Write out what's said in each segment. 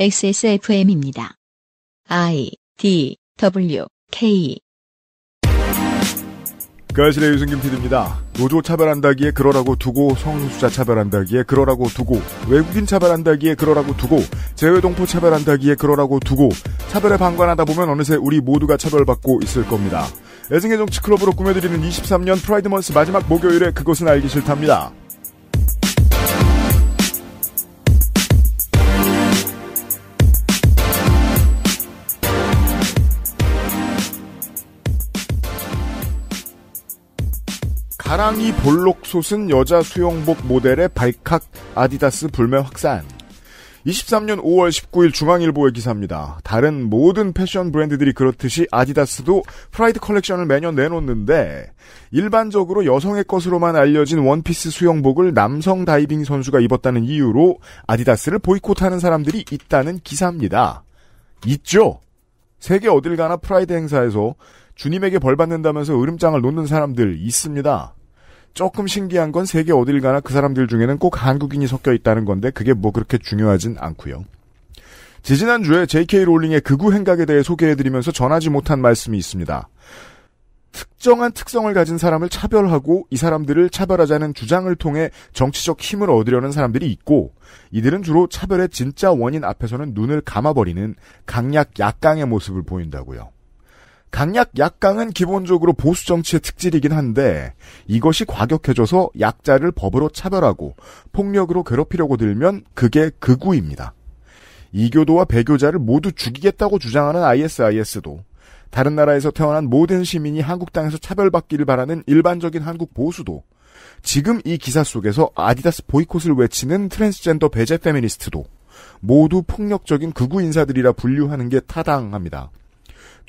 XSFM입니다. I D W K 그아실의 유승균 PD입니다. 노조 차별한다기에 그러라고 두고 성수자 차별한다기에 그러라고 두고 외국인 차별한다기에 그러라고 두고 재외동포 차별한다기에 그러라고 두고 차별에 방관하다 보면 어느새 우리 모두가 차별받고 있을 겁니다. 애증의 정치 클럽으로 꾸며드리는 23년 프라이드먼스 마지막 목요일에 그것은 알기 싫답니다. 다랑이 볼록 솟은 여자 수영복 모델의 발칵 아디다스 불매 확산. 23년 5월 19일 중앙일보의 기사입니다. 다른 모든 패션 브랜드들이 그렇듯이 아디다스도 프라이드 컬렉션을 매년 내놓는데 일반적으로 여성의 것으로만 알려진 원피스 수영복을 남성 다이빙 선수가 입었다는 이유로 아디다스를 보이콧하는 사람들이 있다는 기사입니다. 있죠. 세계 어딜 가나 프라이드 행사에서 주님에게 벌 받는다면서 으름장을 놓는 사람들 있습니다. 조금 신기한 건 세계 어딜 가나 그 사람들 중에는 꼭 한국인이 섞여 있다는 건데 그게 뭐 그렇게 중요하진 않고요. 지지난주에 JK 롤링의 극우 행각에 대해 소개해드리면서 전하지 못한 말씀이 있습니다. 특정한 특성을 가진 사람을 차별하고 이 사람들을 차별하자는 주장을 통해 정치적 힘을 얻으려는 사람들이 있고 이들은 주로 차별의 진짜 원인 앞에서는 눈을 감아버리는 강약 약강의 모습을 보인다고요. 강약 약강은 기본적으로 보수 정치의 특질이긴 한데 이것이 과격해져서 약자를 법으로 차별하고 폭력으로 괴롭히려고 들면 그게 극우입니다. 이교도와 배교자를 모두 죽이겠다고 주장하는 ISIS도 다른 나라에서 태어난 모든 시민이 한국 땅에서 차별받기를 바라는 일반적인 한국 보수도 지금 이 기사 속에서 아디다스 보이콧을 외치는 트랜스젠더 배제 페미니스트도 모두 폭력적인 극우 인사들이라 분류하는 게 타당합니다.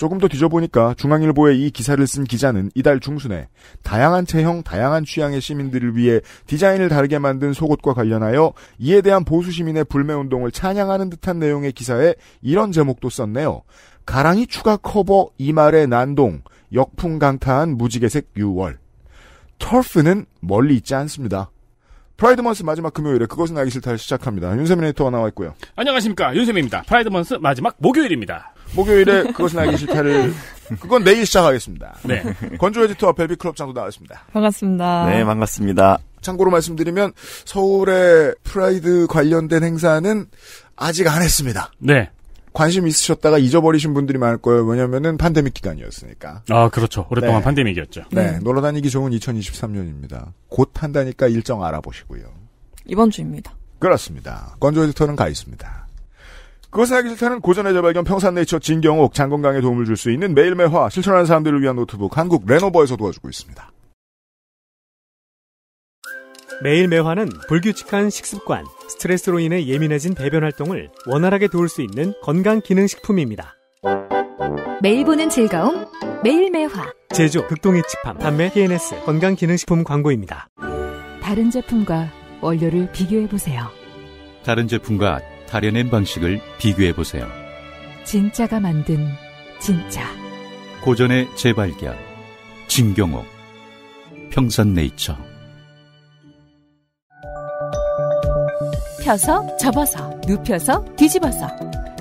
조금 더 뒤져보니까 중앙일보의 이 기사를 쓴 기자는 이달 중순에 다양한 체형, 다양한 취향의 시민들을 위해 디자인을 다르게 만든 속옷과 관련하여 이에 대한 보수 시민의 불매 운동을 찬양하는 듯한 내용의 기사에 이런 제목도 썼네요. 가랑이 추가 커버 이말의 난동, 역풍 강타한 무지개색 6월. 털프는 멀리 있지 않습니다. 프라이드먼스 마지막 금요일에 그것은 알기 싫다를 시작합니다. 윤세민 에디터가 나와 있고요. 안녕하십니까. 윤세민입니다. 프라이드먼스 마지막 목요일입니다. 목요일에 그것은 알기 싫다를 그건 내일 시작하겠습니다. 네. 건조 에디터 벨비 클럽장도 나왔습니다. 반갑습니다. 네, 반갑습니다. 참고로 말씀드리면 서울의 프라이드 관련된 행사는 아직 안 했습니다. 네. 관심 있으셨다가 잊어버리신 분들이 많을 거예요. 왜냐면은 팬데믹 기간이었으니까. 아, 그렇죠. 오랫동안 네. 팬데믹이었죠. 네. 음. 놀러 다니기 좋은 2023년입니다. 곧 한다니까 일정 알아보시고요. 이번 주입니다. 그렇습니다. 건조 에디터는 가 있습니다. 그것을 하기 싫다는 고전의 재발견 평산네이처 진경옥 장건강에 도움을 줄 수 있는 매일매화 실천하는 사람들을 위한 노트북 한국 레노버에서 도와주고 있습니다. 매일매화는 불규칙한 식습관, 스트레스로 인해 예민해진 배변 활동을 원활하게 도울 수 있는 건강 기능 식품입니다. 매일 보는 즐거움 매일매화 제조 극동의 집함 판매 TNS 건강 기능 식품 광고입니다. 다른 제품과 원료를 비교해 보세요. 다른 제품과 다려낸 방식을 비교해 보세요. 진짜가 만든 진짜. 고전의 재발견. 진경옥. 평산네이처. 펴서 접어서 눕혀서 뒤집어서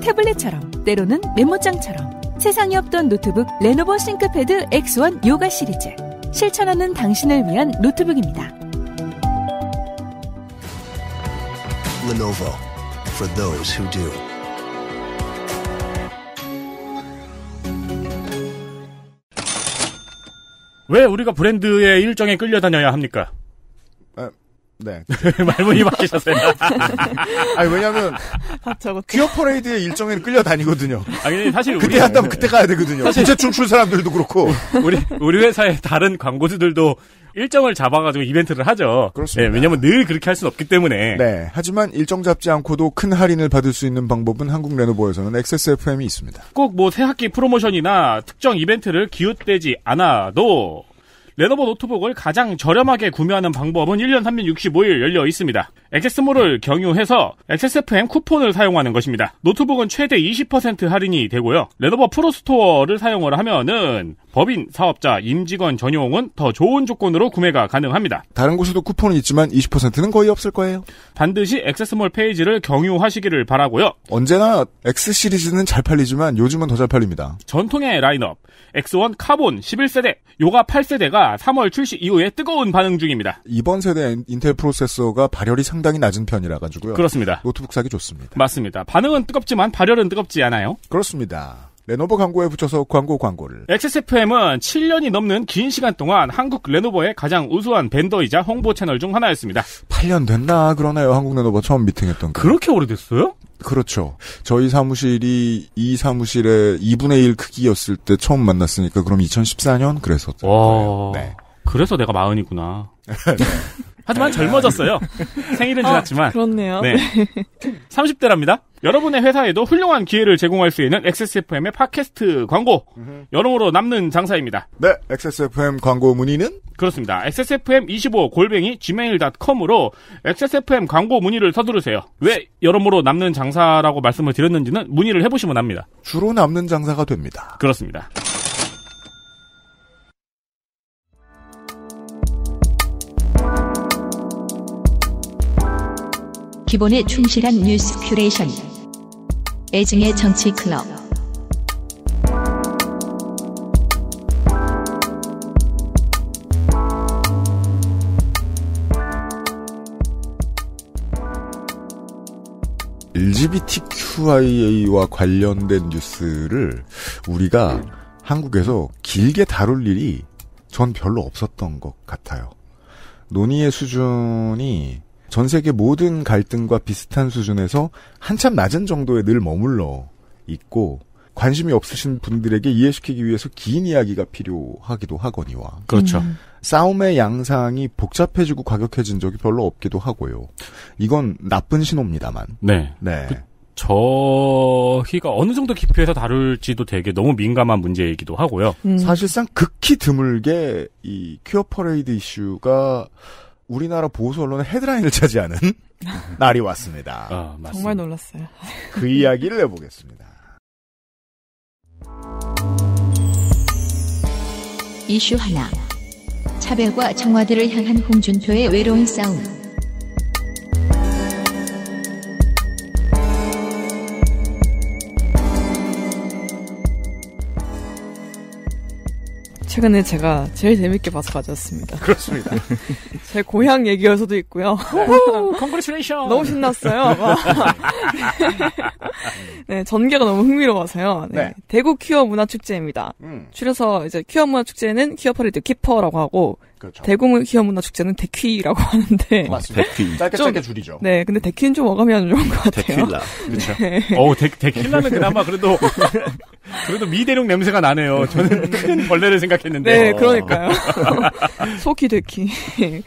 태블릿처럼 때로는 메모장처럼 세상에 없던 노트북 레노버 싱크패드 X1 요가 시리즈 실천하는 당신을 위한 노트북입니다. l e n for those who do. 왜 우리가 브랜드의 일정에 끌려다녀야 합니까? 아, 네. 말문이 막히셨어요. 아니, 왜냐면, 하 기어 퍼레이드의 일정에는 끌려다니거든요. 아니, 사실 그때 우리, 한다면 그때 가야 되거든요. 사실 춤출 사람들도 그렇고. 우리, 우리 회사의 다른 광고주들도 일정을 잡아가지고 이벤트를 하죠. 그렇습니다. 네, 왜냐하면 늘 그렇게 할 수는 없기 때문에. 네. 하지만 일정 잡지 않고도 큰 할인을 받을 수 있는 방법은 한국 레노버에서는 XSFM이 있습니다. 꼭 뭐 새 학기 프로모션이나 특정 이벤트를 기웃대지 않아도 레노버 노트북을 가장 저렴하게 구매하는 방법은 1년 365일 열려 있습니다. 액세스몰을 경유해서 XSFM 쿠폰을 사용하는 것입니다. 노트북은 최대 20% 할인이 되고요. 레노버 프로스토어를 사용을 하면은 법인, 사업자, 임직원 전용은 더 좋은 조건으로 구매가 가능합니다. 다른 곳에도 쿠폰은 있지만 20%는 거의 없을 거예요. 반드시 액세스몰 페이지를 경유하시기를 바라고요. 언제나 X 시리즈는 잘 팔리지만 요즘은 더 잘 팔립니다. 전통의 라인업 X1 카본 11세대, 요가 8세대가 3월 출시 이후에 뜨거운 반응 중입니다. 이번 세대 인텔 프로세서가 발열이 상당히 낮은 편이라 가지고요. 그렇습니다. 노트북 사기 좋습니다. 맞습니다. 반응은 뜨겁지만 발열은 뜨겁지 않아요. 그렇습니다. 레노버 광고에 붙여서 광고 광고를. XSFM은 7년이 넘는 긴 시간 동안 한국 레노버의 가장 우수한 밴더이자 홍보 채널 중 하나였습니다. 8년 됐나 그러나요? 한국 레노버 처음 미팅했던 게. 그렇게 오래됐어요? 그렇죠. 저희 사무실이 이 사무실의 2분의 1 크기였을 때 처음 만났으니까 그럼 2014년 그랬었죠. 와... 네. 그래서 내가 마흔이구나. 네. 하지만 젊어졌어요. 생일은 아, 지났지만. 아, 그렇네요. 네. 30대랍니다. 여러분의 회사에도 훌륭한 기회를 제공할 수 있는 XSFM의 팟캐스트 광고. 여러모로 남는 장사입니다. 네, XSFM 광고 문의는? 그렇습니다. XSFM25 골뱅이 gmail.com으로 XSFM 광고 문의를 서두르세요. 왜 여러모로 남는 장사라고 말씀을 드렸는지는 문의를 해보시면 합니다. 주로 남는 장사가 됩니다. 그렇습니다. 기본에 충실한 뉴스 큐레이션. 애증의 정치 클럽. LGBTQIA와 관련된 뉴스를 우리가 한국에서 길게 다룰 일이 전 별로 없었던 것 같아요. 논의의 수준이 전 세계 모든 갈등과 비슷한 수준에서 한참 낮은 정도에 늘 머물러 있고 관심이 없으신 분들에게 이해시키기 위해서 긴 이야기가 필요하기도 하거니와 그렇죠. 음. 싸움의 양상이 복잡해지고 과격해진 적이 별로 없기도 하고요. 이건 나쁜 신호입니다만. 네. 네. 그, 저희가 어느 정도 기이해서 다룰지도 되게 너무 민감한 문제이기도 하고요. 음. 사실상 극히 드물게 이 퀴어 퍼레이드 이슈가 우리나라 보수 언론의 헤드라인을 차지하는 날이 왔습니다. 아, 정말 놀랐어요. 그 이야기를 해보겠습니다. 이슈 하나. 차별과 청와대를 향한 홍준표의 외로운 싸움. 최근에 제가 제일 재밌게 봐서 가져왔습니다. 그렇습니다. 제 고향 얘기여서도 있고요. 컨그레츄레이션! 너무 신났어요. 네, 전개가 너무 흥미로워서요. 네, 네. 대구 퀴어 문화축제입니다. 음. 줄여서 이제 퀴어 문화축제는 퀴어 퍼레이드 키퍼라고 하고, 그렇죠. 대공기업문화축제는 데퀴라고 하는데. 어, 맞습니다. 데퀴. 짧게 좀, 짧게 줄이죠. 네, 근데 데퀴는 좀 어감이 안 좋은 것 같아요. 데킬라. 그렇죠. 네. 어우, 데, 데킬라는 그나마 그래도, 그래도 미대륙 냄새가 나네요. 저는 큰 벌레를 생각했는데. 네, 그러니까요. 속이 데퀴. 네,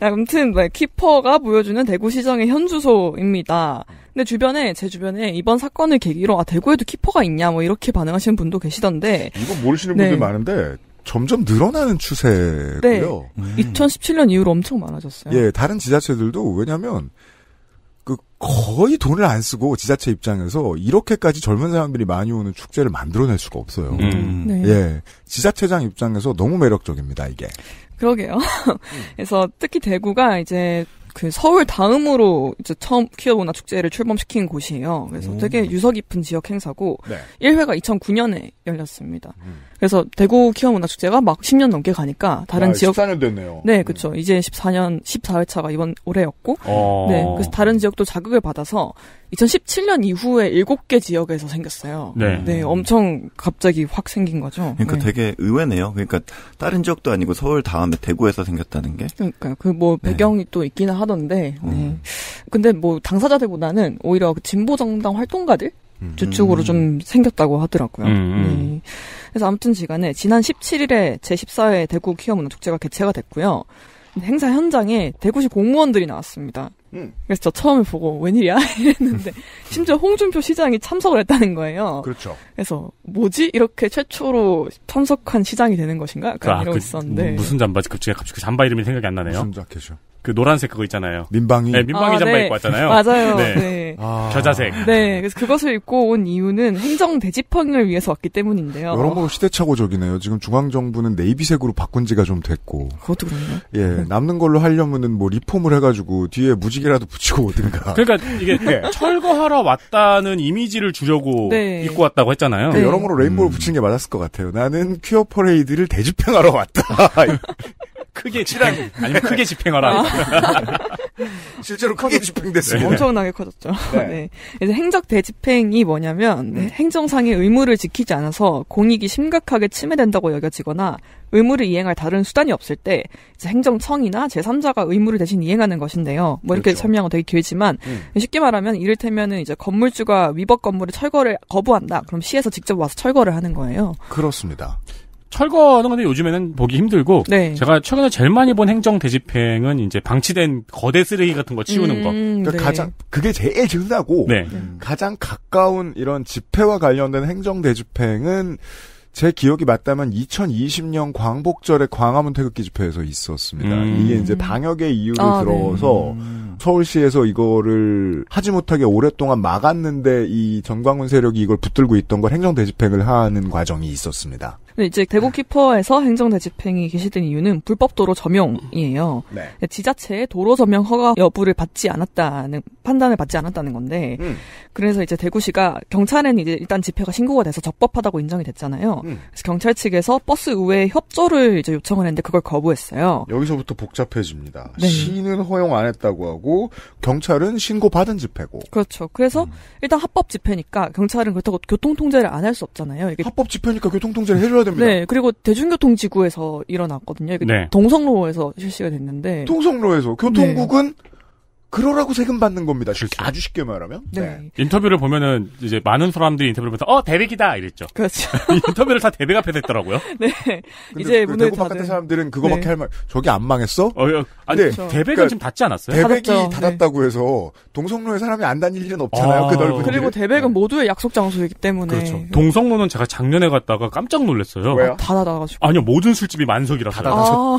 아무튼, 뭐, 키퍼가 보여주는 대구시장의 현주소입니다. 근데 주변에 제 주변에 이번 사건을 계기로 아 대구에도 키퍼가 있냐 뭐 이렇게 반응하시는 분도 계시던데 이거 모르시는 분들 네. 많은데 점점 늘어나는 추세고요. 네. 2017년 음. 이후로 엄청 많아졌어요. 예, 다른 지자체들도 왜냐하면 그 거의 돈을 안 쓰고 지자체 입장에서 이렇게까지 젊은 사람들이 많이 오는 축제를 만들어낼 수가 없어요. 음. 네. 예, 지자체장 입장에서 너무 매력적입니다 이게. 그러게요. 음. 그래서 특히 대구가 이제 그 서울 다음으로 이제 처음 퀴어문화 축제를 출범시킨 곳이에요. 그래서 오. 음. 되게 유서 깊은 지역 행사고 네. 1회가 2009년에 열렸습니다. 음. 그래서 대구 키워문화축제가 막 10년 넘게 가니까 다른 야, 지역 14년 됐네요. 네, 그렇죠. 이제 14년 14회차가 이번 올해였고, 어... 네, 그래서 다른 지역도 자극을 받아서 2017년 이후에 7개 지역에서 생겼어요. 네, 네 엄청 갑자기 확 생긴 거죠. 그러니까 네. 되게 의외네요. 그러니까 다른 지역도 아니고 서울 다음에 대구에서 생겼다는 게. 그러니까 그뭐 네. 배경이 네. 또 있기는 하던데, 네. 음. 근데 뭐 당사자들보다는 오히려 그 진보 정당 활동가들 음. 주축으로 좀 음. 생겼다고 하더라고요. 음. 네. 그래서 아무튼지간에 지난 17일에 제14회 대구 키어문화축제가 개최가 됐고요. 행사 현장에 대구시 공무원들이 나왔습니다. 음. 그래서 저 처음에 보고 웬일이야 이랬는데 심지어 홍준표 시장이 참석을 했다는 거예요. 그렇죠. 그래서 뭐지 이렇게 최초로 참석한 시장이 되는 것인가? 그런 아, 이러 그, 있었는데 무슨 잠바지 갑자기 그 갑자기 잠바 이름이 생각이 안 나네요. 무슨 자켓이요? 그 노란색 그거 있잖아요. 민방위. 네, 민방위 아, 잠바 네. 입고 왔잖아요. 맞아요. 네. 네. 아... 겨자색. 네. 그래서 그것을 입고 온 이유는 행정 대집행을 위해서 왔기 때문인데요. 여러모로 시대착오적이네요. 지금 중앙정부는 네이비색으로 바꾼 지가 좀 됐고. 그것도 그렇네요. 예. 네. 남는 걸로 하려면은 뭐 리폼을 해가지고 뒤에 무지개라도 붙이고 오든가. 그러니까 이게 네, 철거하러 왔다는 이미지를 주려고 네. 입고 왔다고 했잖아요. 그 여러모로 레인보우를 음... 붙인 게 맞았을 것 같아요. 나는 퀴어 퍼레이드를 대집행하러 왔다. 크게 실행 아니면 크게 집행하라. 아. 실제로 크게 집행됐어요. 네. 엄청나게 커졌죠. 네. 네. 그래서 행적 대집행이 뭐냐면 네. 행정상의 의무를 지키지 않아서 공익이 심각하게 침해된다고 여겨지거나 의무를 이행할 다른 수단이 없을 때 이제 행정청이나 제3자가 의무를 대신 이행하는 것인데요. 뭐 이렇게 그렇죠. 설명은 되게 길지만 음. 쉽게 말하면 이를테면은 이제 건물주가 위법 건물의 철거를 거부한다. 그럼 시에서 직접 와서 철거를 하는 거예요. 그렇습니다. 철거는 근데 요즘에는 보기 힘들고 네. 제가 최근에 제일 많이 본 행정 대집행은 이제 방치된 거대 쓰레기 같은 거 치우는 음, 거. 네. 그러니까 네. 가장 그게 제일 흔하고 네. 음. 가장 가까운 이런 집회와 관련된 행정 대집행은 제 기억이 맞다면 2020년 광복절에 광화문 태극기 집회에서 있었습니다. 음. 이게 이제 방역의 이유를 아, 네. 들어서 음. 서울시에서 이거를 하지 못하게 오랫동안 막았는데 이전광훈 세력이 이걸 붙들고 있던 걸 행정 대집행을 하는 과정이 있었습니다. 근데 네, 이제 대구키퍼에서 행정대집행이 개시된 이유는 불법 도로 점용이에요. 네. 네. 지자체의 도로 점용 허가 여부를 받지 않았다는 판단을 받지 않았다는 건데, 음. 그래서 이제 대구시가 경찰에는 이제 일단 집회가 신고가 돼서 적법하다고 인정이 됐잖아요. 음. 그래서 경찰 측에서 버스 우회 협조를 이제 요청을 했는데 그걸 거부했어요. 여기서부터 복잡해집니다. 네. 시는 허용 안 했다고 하고 경찰은 신고 받은 집회고. 그렇죠. 그래서 음. 일단 합법 집회니까 경찰은 그렇다고 교통 통제를 안 할 수 없잖아요. 이게 합법 집회니까 교통 통제를 해줘야 됩니다. 네, 그리고 대중교통 지구에서 일어났거든요. 네. 동성로에서 실시가 됐는데 동성로에서 네. 교통국은 네. 그러라고 세금 받는 겁니다. 그렇죠. 실수. 아주 쉽게 말하면. 네. 네. 인터뷰를 보면은 이제 많은 사람들이 인터뷰를 보면서 어 대백이다 이랬죠. 그렇죠. 인터뷰를 다 대백 앞에 했더라고요. 네. 이제 그 대구 바깥의 사람들은 그거밖에 네. 할 말. 저기 안 망했어? 어, 어 아니 그렇죠. 대백은 그러니까 지 닫지 않았어요? 대백이 닫았죠. 네. 닫았다고 해서 동성로에 사람이 안 다닐 일은 없잖아요. 아, 그 넓은. 그리고 대백은 네. 모두의 약속 장소이기 때문에. 그렇죠. 동성로는 제가 작년에 갔다가 깜짝 놀랐어요. 왜요? 아, 다 닫아가지고. 아니요 모든 술집이 만석이라서. 다 아. 닫아서. 아.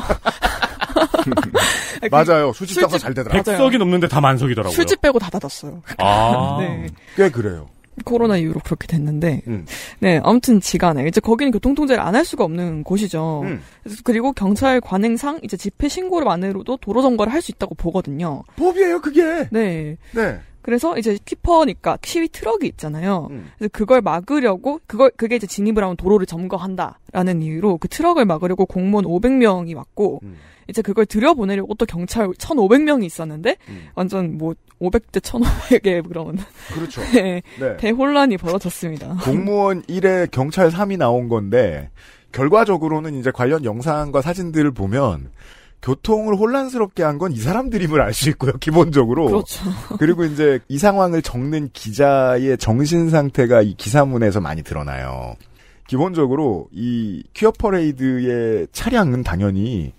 그 맞아요. 수집 장사 잘 되더라. 고 100석이 넘는데 다 만석이더라고요. 술집 빼고 다 닫았어요. 아. 네. 꽤 그래요. 코로나 이후로 그렇게 됐는데, 음. 네, 아무튼 지간에, 이제 거기는 교통통제를 그 안할 수가 없는 곳이죠. 음. 그리고 경찰 관행상 이제 집회 신고를만으로도 도로 점거를 할 수 있다고 보거든요. 법이에요, 그게! 네. 네. 그래서 이제 키퍼니까 시위 트럭이 있잖아요. 음. 그래서 그걸 막으려고 그걸 그게 이제 진입을 하면 도로를 점거한다라는 이유로 그 트럭을 막으려고 공무원 500명이 왔고 음. 이제 그걸 들여보내려고 또 경찰 1,500명이 있었는데 음. 완전 뭐 500대 1,500의 그런 그렇죠. 네, 네. 대혼란이 벌어졌습니다. 공무원 1에 경찰 3이 나온 건데 결과적으로는 이제 관련 영상과 사진들을 보면 교통을 혼란스럽게 한 건 이 사람들임을 알 수 있고요, 기본적으로. 그렇죠. 그리고 이제 이 상황을 적는 기자의 정신 상태가 이 기사문에서 많이 드러나요. 기본적으로 이 퀴어 퍼레이드의 차량은 당연히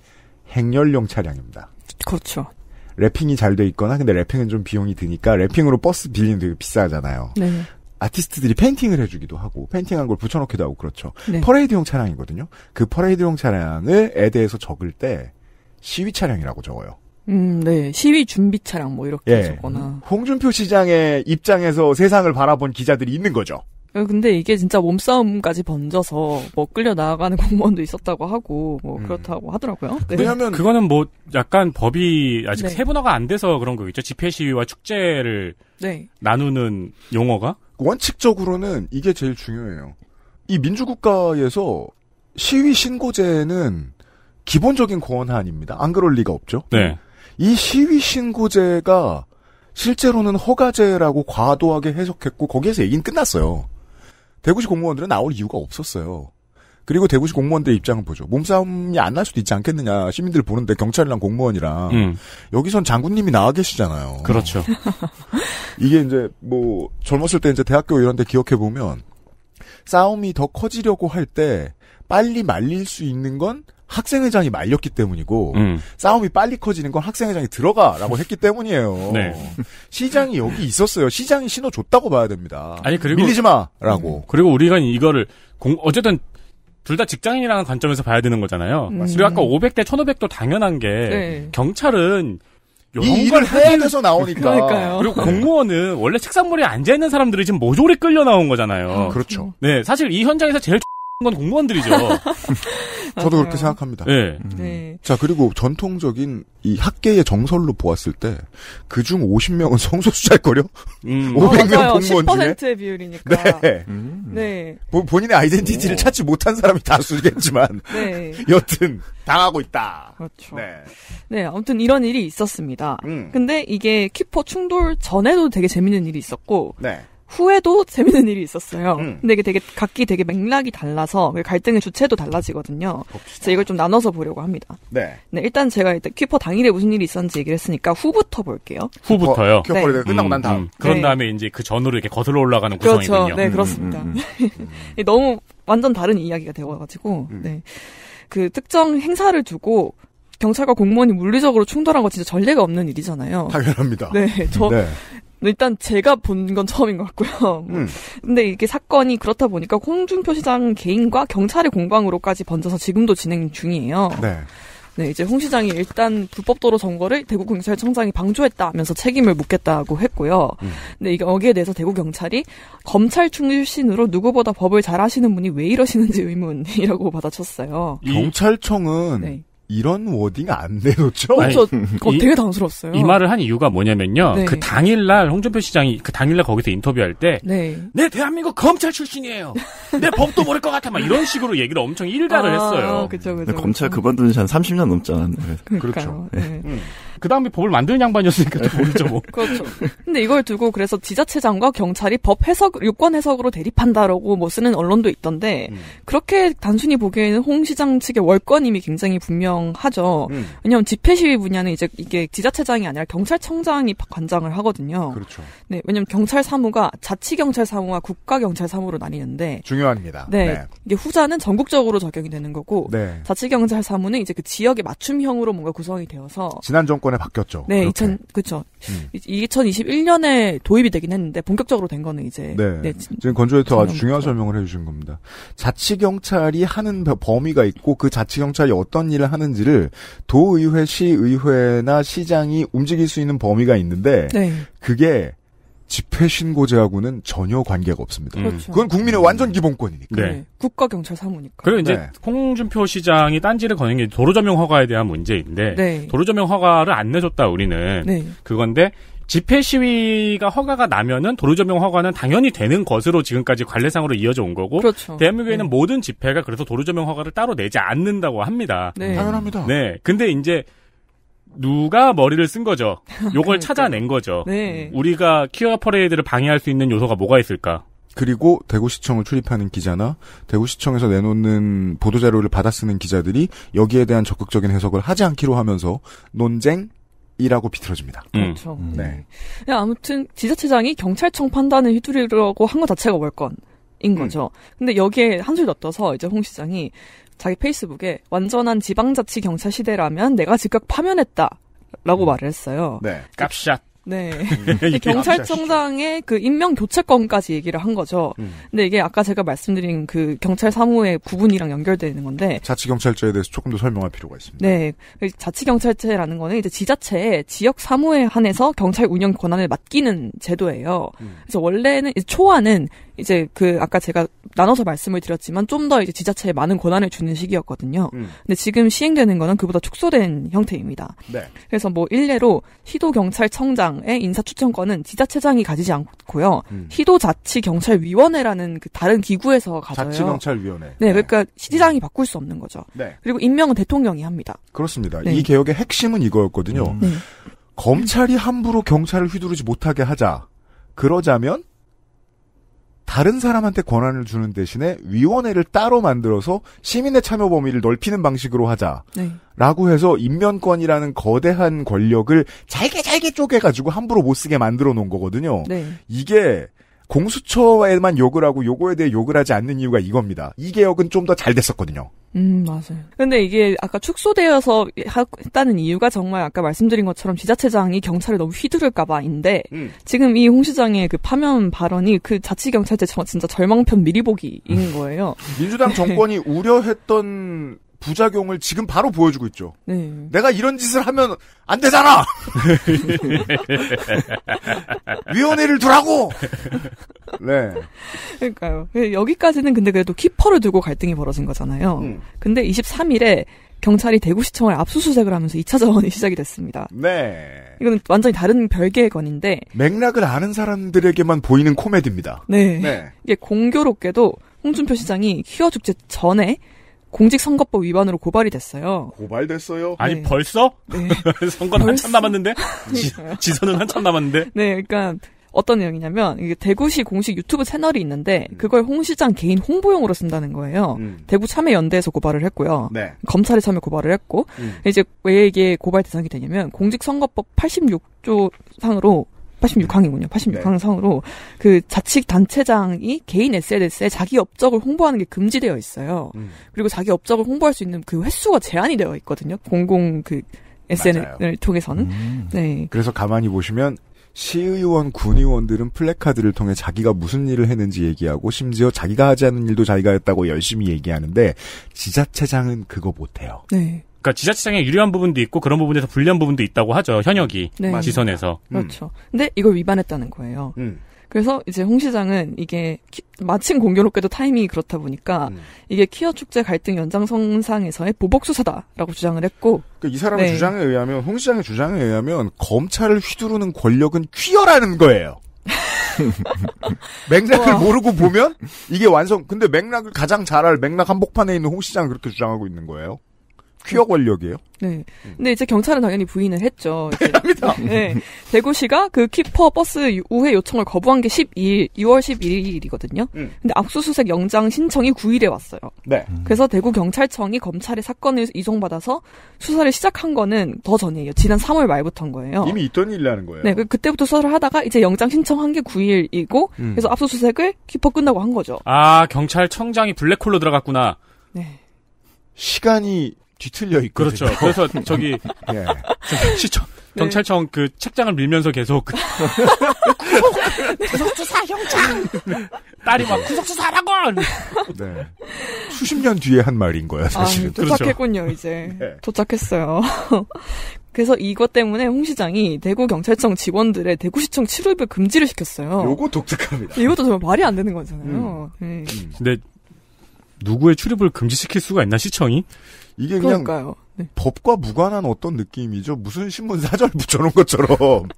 행렬용 차량입니다. 그렇죠. 랩핑이 잘 돼 있거나 근데 랩핑은 좀 비용이 드니까 랩핑으로 버스 빌리는 되게 비싸잖아요. 네. 아티스트들이 페인팅을 해주기도 하고 페인팅한걸붙여놓기도 하고 그렇죠. 네. 퍼레이드용 차량이거든요. 그 퍼레이드용 차량을 에 대해서 적을 때 시위 차량이라고 적어요. 음, 네. 시위 준비 차량 뭐 이렇게 예. 적거나. 홍준표 시장의 입장에서 세상을 바라본 기자들이 있는 거죠. 예, 근데 이게 진짜 몸싸움까지 번져서 뭐 끌려 나가는 공무원도 있었다고 하고 뭐 음. 그렇다고 하더라고요. 네. 왜냐하면 그거는 뭐 약간 법이 아직 네. 세분화가 안 돼서 그런 거겠죠. 집회 시위와 축제를 네. 나누는 용어가 원칙적으로는 이게 제일 중요해요. 이 민주국가에서 시위 신고제는 기본적인 권한입니다. 안 그럴 리가 없죠. 네. 이 시위 신고제가 실제로는 허가제라고 과도하게 해석했고 거기에서 얘기는 끝났어요. 대구시 공무원들은 나올 이유가 없었어요. 그리고 대구시 공무원들의 입장은 보죠. 몸싸움이 안 날 수도 있지 않겠느냐. 시민들 보는데 경찰이랑 공무원이랑 음. 여기선 장군님이 나와 계시잖아요. 그렇죠. 이게 이제 뭐 젊었을 때 이제 대학교 이런 데 기억해 보면 싸움이 더 커지려고 할 때 빨리 말릴 수 있는 건 학생회장이 말렸기 때문이고 음. 싸움이 빨리 커지는 건 학생회장이 들어가라고 했기 때문이에요. 네. 시장이 여기 있었어요. 시장이 신호 줬다고 봐야 됩니다. 아니 그리고 밀리지 마라고. 음. 그리고 우리가 이거를 공, 어쨌든 둘 다 직장인이라는 관점에서 봐야 되는 거잖아요. 음. 그리고 아까 500대 1500도 당연한 게 네. 경찰은 이 일을 해야 돼서 나오니까. 그러니까요. 그리고 네. 공무원은 원래 책상머리에 앉아 있는 사람들이 지금 모조리 끌려 나온 거잖아요. 아, 그렇죠. 네, 사실 이 현장에서 제일 건 공무원들이죠. 저도 그렇게 생각합니다. 네. 음. 네. 자, 그리고 전통적인 이 학계의 정설로 보았을 때 그중 50명은 성소수자일걸요? 음. 500명 어, 맞 공무원 중에. 10%의 비율이니까. 네. 네. 음. 네. 보, 본인의 아이덴티티를 오. 찾지 못한 사람이 다수겠지만 네. 여튼 당하고 있다. 그렇죠. 네. 네, 아무튼 이런 일이 있었습니다. 음. 근데 이게 키퍼 충돌 전에도 되게 재밌는 일이 있었고 네. 후에도 재밌는 일이 있었어요. 음. 근데 이게 되게 각기 되게 맥락이 달라서 그 갈등의 주체도 달라지거든요. 그래서 이걸 좀 나눠서 보려고 합니다. 네. 네 일단 제가 일단 퀴퍼 당일에 무슨 일이 있었는지 얘기를 했으니까 후부터 볼게요. 후부터요. 퀴퍼 네. 끝나고 난 다음. 음, 음. 그런 네. 다음에 이제 그 전으로 이렇게 거슬러 올라가는 그렇죠. 구성이군요. 네, 그렇습니다. 음, 음, 음. 너무 완전 다른 이야기가 되어가지고 네. 그 특정 행사를 두고 경찰과 공무원이 물리적으로 충돌한 거 진짜 전례가 없는 일이잖아요. 당연합니다. 네, 저 네. 일단 제가 본 건 처음인 것 같고요. 뭐 음. 근데 이게 사건이 그렇다 보니까 홍준표 시장 개인과 경찰의 공방으로까지 번져서 지금도 진행 중이에요. 네. 네, 이제 홍 시장이 일단 불법도로 선거를 대구 경찰청장이 방조했다면서 책임을 묻겠다고 했고요. 음. 근데 이게 여기에 대해서 대구 경찰이 검찰 출신으로 누구보다 법을 잘 아시는 분이 왜 이러시는지 의문이라고 받아쳤어요. 경찰청은 네. 이런 워딩 안 내놓죠? 그렇죠. 어, 되게 당스러웠어요. 이 말을 한 이유가 뭐냐면요. 네. 그 당일날 홍준표 시장이 그 당일날 거기서 인터뷰할 때, 네, 네 대한민국 검찰 출신이에요. 내 법도 모를 것 같아. 막 이런 식으로 얘기를 엄청 일가를 아, 했어요. 그렇죠, 그렇죠. 검찰 그만둔 지한 30년 넘지 않았나요? 그렇죠. 네. 음. 그 다음에 법을 만드는 양반이었으니까 또 모르죠 뭐. 그렇죠. 근데 이걸 두고 그래서 지자체장과 경찰이 법 해석, 요건 해석으로 대립한다라고 뭐 쓰는 언론도 있던데 음. 그렇게 단순히 보기에는 홍 시장 측의 월권임이 굉장히 분명하죠. 음. 왜냐하면 집회 시위 분야는 이제 이게 지자체장이 아니라 경찰청장이 관장을 하거든요. 그렇죠. 네, 왜냐하면 경찰 사무가 자치 경찰 사무와 국가 경찰 사무로 나뉘는데 중요합니다. 네, 네. 이게 후자는 전국적으로 적용이 되는 거고 네. 자치 경찰 사무는 이제 그 지역에 맞춤형으로 뭔가 구성이 되어서 지난 정권 정권에 바뀌었죠. 네, 2000 그렇죠. 음. 2021년에 도입이 되긴 했는데 본격적으로 된 거는 이제 네, 네 지금 건조에터 아주 중요한 설명을 해주신 겁니다. 자치 경찰이 하는 범위가 있고 그 자치 경찰이 어떤 일을 하는지를 도의회, 시의회나 시장이 움직일 수 있는 범위가 있는데 네. 그게 집회 신고제하고는 전혀 관계가 없습니다. 음. 그렇죠. 그건 국민의 음. 완전 기본권이니까. 네. 네. 국가 경찰 사무니까. 그리고 이제 네. 홍준표 시장이 딴지를 거는 게 도로 점용 허가에 대한 문제인데 네. 도로 점용 허가를 안 내줬다 우리는 네. 그건데 집회 시위가 허가가 나면은 도로 점용 허가는 당연히 되는 것으로 지금까지 관례상으로 이어져 온 거고 그렇죠. 대한민국에 있는 네. 모든 집회가 그래서 도로 점용 허가를 따로 내지 않는다고 합니다. 네. 당연합니다. 네. 근데 이제 누가 머리를 쓴 거죠. 요걸 그러니까. 찾아낸 거죠. 네. 우리가 키어 퍼레이드를 방해할 수 있는 요소가 뭐가 있을까? 그리고 대구시청을 출입하는 기자나 대구시청에서 내놓는 보도자료를 받아쓰는 기자들이 여기에 대한 적극적인 해석을 하지 않기로 하면서 논쟁, 이라고 비틀어집니다. 음. 그렇죠. 음. 네. 네. 아무튼 지자체장이 경찰청 판단을 휘두르려고 한 것 자체가 월건인 음. 거죠. 음. 근데 여기에 한술 더 떠서 이제 홍 시장이 자기 페이스북에 완전한 지방자치 경찰 시대라면 내가 즉각 파면했다라고 음. 말을 했어요. 네. 그 깝샷. 네. 음. 그 경찰청장의 그 임명 교체권까지 얘기를 한 거죠. 음. 근데 이게 아까 제가 말씀드린 그 경찰 사무의 구분이랑 연결되는 건데 자치 경찰제에 대해서 조금 더 설명할 필요가 있습니다. 네. 그 자치 경찰제라는 거는 이제 지자체의 지역 사무에 한해서 경찰 운영 권한을 맡기는 제도예요. 음. 그래서 원래는 초안은 이제 그 아까 제가 나눠서 말씀을 드렸지만 좀 더 이제 지자체에 많은 권한을 주는 시기였거든요. 음. 근데 지금 시행되는 거는 그보다 축소된 형태입니다. 네. 그래서 뭐 일례로 시도 경찰청장의 인사 추천권은 지자체장이 가지지 않고요. 음. 시도 자치 경찰위원회라는 그 다른 기구에서 가져요. 자치 경찰위원회. 네, 네, 그러니까 시장이 음. 바꿀 수 없는 거죠. 네. 그리고 임명은 대통령이 합니다. 그렇습니다. 네. 이 개혁의 핵심은 이거였거든요. 음. 네. 검찰이 함부로 경찰을 휘두르지 못하게 하자. 그러자면 다른 사람한테 권한을 주는 대신에 위원회를 따로 만들어서 시민의 참여 범위를 넓히는 방식으로 하자. 네. 라고 네. 해서 인면권이라는 거대한 권력을 잘게 잘게 쪼개가지고 함부로 못 쓰게 만들어 놓은 거거든요. 네. 이게 공수처에만 욕을 하고 요거에 대해 욕을 하지 않는 이유가 이겁니다. 이 개혁은 좀 더 잘 됐었거든요. 음, 맞아요. 근데 이게 아까 축소되어서 했다는 이유가 정말 아까 말씀드린 것처럼 지자체장이 경찰을 너무 휘두를까봐인데, 음. 지금 이 홍 시장의 그 파면 발언이 그 자치경찰제 진짜 절망편 미리 보기인 거예요. 민주당 정권이 네. 우려했던 부작용을 지금 바로 보여주고 있죠. 네. 내가 이런 짓을 하면 안 되잖아. 위원회를 두라고. 네. 그러니까요. 그 여기까지는 근데 그래도 키퍼를 두고 갈등이 벌어진 거잖아요. 음. 근데 23일에 경찰이 대구시청을 압수수색을 하면서 2차 자원이 시작이 됐습니다. 네. 이건 완전히 다른 별개의 건인데 맥락을 아는 사람들에게만 보이는 코미디입니다. 네. 네. 이게 공교롭게도 홍준표 시장이 퀴어 축제 전에 공직선거법 위반으로 고발이 됐어요. 고발됐어요? 아니 네. 벌써? 네. 선거는 벌써? 한참 남았는데? 지, 선은 한참 남았는데? 네, 그러니까 어떤 내용이냐면 대구시 공식 유튜브 채널이 있는데 음. 그걸 홍 시장 개인 홍보용으로 쓴다는 거예요. 음. 대구 참여연대에서 고발을 했고요. 네. 검찰에 참여 고발을 했고 음. 이제 왜 이게 고발 대상이 되냐면 공직선거법 86조 상으로 86항이군요. 86항 상으로그 자치 단체장이 개인 SNS에 자기 업적을 홍보하는 게 금지되어 있어요. 음. 그리고 자기 업적을 홍보할 수 있는 그 횟수가 제한이 되어 있거든요. 공공 그 SNS를 맞아요. 통해서는. 음. 네. 그래서 가만히 보시면 시의원, 군의원들은 플래카드를 통해 자기가 무슨 일을 했는지 얘기하고 심지어 자기가 하지 않은 일도 자기가 했다고 열심히 얘기하는데 지자체장은 그거 못해요. 네. 그러니까 지자체장에 유리한 부분도 있고 그런 부분에서 불리한 부분도 있다고 하죠. 현역이 네. 지선에서. 음. 그렇죠. 근데 이걸 위반했다는 거예요. 음. 그래서 이제 홍 시장은 이게 키, 마침 공교롭게도 타이밍이 그렇다 보니까 음. 이게 키어 축제 갈등 연장선상에서의 보복 수사다라고 주장을 했고 그러니까 이 사람의 네. 주장에 의하면 홍 시장의 주장에 의하면 검찰을 휘두르는 권력은 퀴어라는 거예요. 맥락을 모르고 보면 이게 완성 근데 맥락을 가장 잘 알 맥락 한복판에 있는 홍 시장은 그렇게 주장하고 있는 거예요. 퀴어 권력이에요? 네. 근데 이제 경찰은 당연히 부인을 했죠. 합니다. 네. 대구시가 그 키퍼 버스 우회 요청을 거부한 게 12일, 6월 11일이거든요. 음. 근데 압수수색 영장 신청이 9일에 왔어요. 네. 음. 그래서 대구 경찰청이 검찰의 사건을 이송받아서 수사를 시작한 거는 더 전이에요. 지난 3월 말부터인 거예요. 이미 있던 일이라는 거예요. 네. 그, 그때부터 수사를 하다가 이제 영장 신청한 게 9일이고 음. 그래서 압수수색을 키퍼 끝나고 한 거죠. 아, 경찰청장이 블랙홀로 들어갔구나. 네. 시간이 뒤틀려 있고 그렇죠. 그래서 저기 예. 시청 경찰청 그 책장을 밀면서 계속 구속수사 형장 딸이 막 네. 구속수사라고 네. 수십 년 뒤에 한 말인 거야 아, 사실은 아, 도착했군요 이제 네. 도착했어요 그래서 이것 때문에 홍 시장이 대구 경찰청 직원들의 대구시청 치료입 금지를 시켰어요 요거 독특합니다 이것도 정말 말이 안 되는 거잖아요 음. 네. 음. 근데 누구의 출입을 금지시킬 수가 있나 시청이 이게 그냥 그럴까요? 네. 법과 무관한 어떤 느낌이죠. 무슨 신문 사절 붙여놓은 것처럼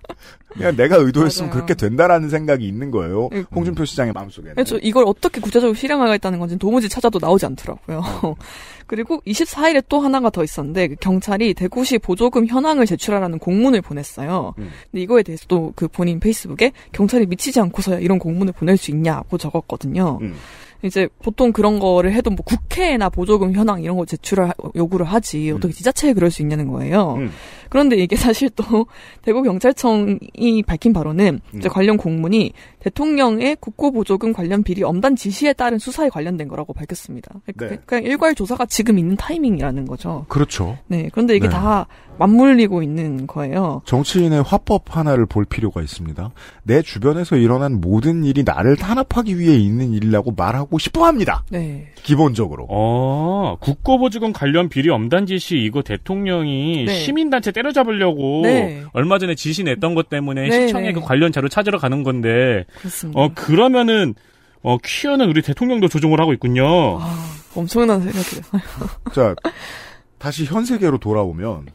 그냥 내가 의도했으면 그렇게 된다라는 생각이 있는 거예요. 홍준표 시장의 마음속에. 네, 저 이걸 어떻게 구체적으로 실행하겠다는 건지 도무지 찾아도 나오지 않더라고요. 음. 그리고 24일에 또 하나가 더 있었는데 그 경찰이 대구시 보조금 현황을 제출하라는 공문을 보냈어요. 음. 근데 이거에 대해서도 그 본인 페이스북에 경찰이 미치지 않고서야 이런 공문을 보낼 수 있냐고 적었거든요. 음. 이제 보통 그런 거를 해도 뭐 국회나 보조금 현황 이런 거 제출을 하, 요구를 하지 음. 어떻게 지자체에 그럴 수 있냐는 거예요. 음. 그런데 이게 사실 또 대구 경찰청이 밝힌 바로는 음. 이제 관련 공문이 대통령의 국고 보조금 관련 비리 엄단 지시에 따른 수사에 관련된 거라고 밝혔습니다. 그, 네. 그러니까 네. 일괄 조사가 지금 있는 타이밍이라는 거죠. 그렇죠. 네. 그런데 이게 네. 다 맞물리고 있는 거예요. 정치인의 화법 하나를 볼 필요가 있습니다. 내 주변에서 일어난 모든 일이 나를 탄압하기 위해 있는 일이라고 말하고 싶어 합니다. 네. 기본적으로. 어, 아, 국고보조금 관련 비리 엄단 지시 이거 대통령이 네. 시민단체 때려잡으려고 네. 얼마 전에 지시 냈던 것 때문에 네. 시청에 네. 그 관련 자료 찾으러 가는 건데. 그렇습니다. 어, 그러면은 어, 퀴어는 우리 대통령도 조종을 하고 있군요. 아, 엄청난 생각이에요. 자, 다시 현 세계로 돌아오면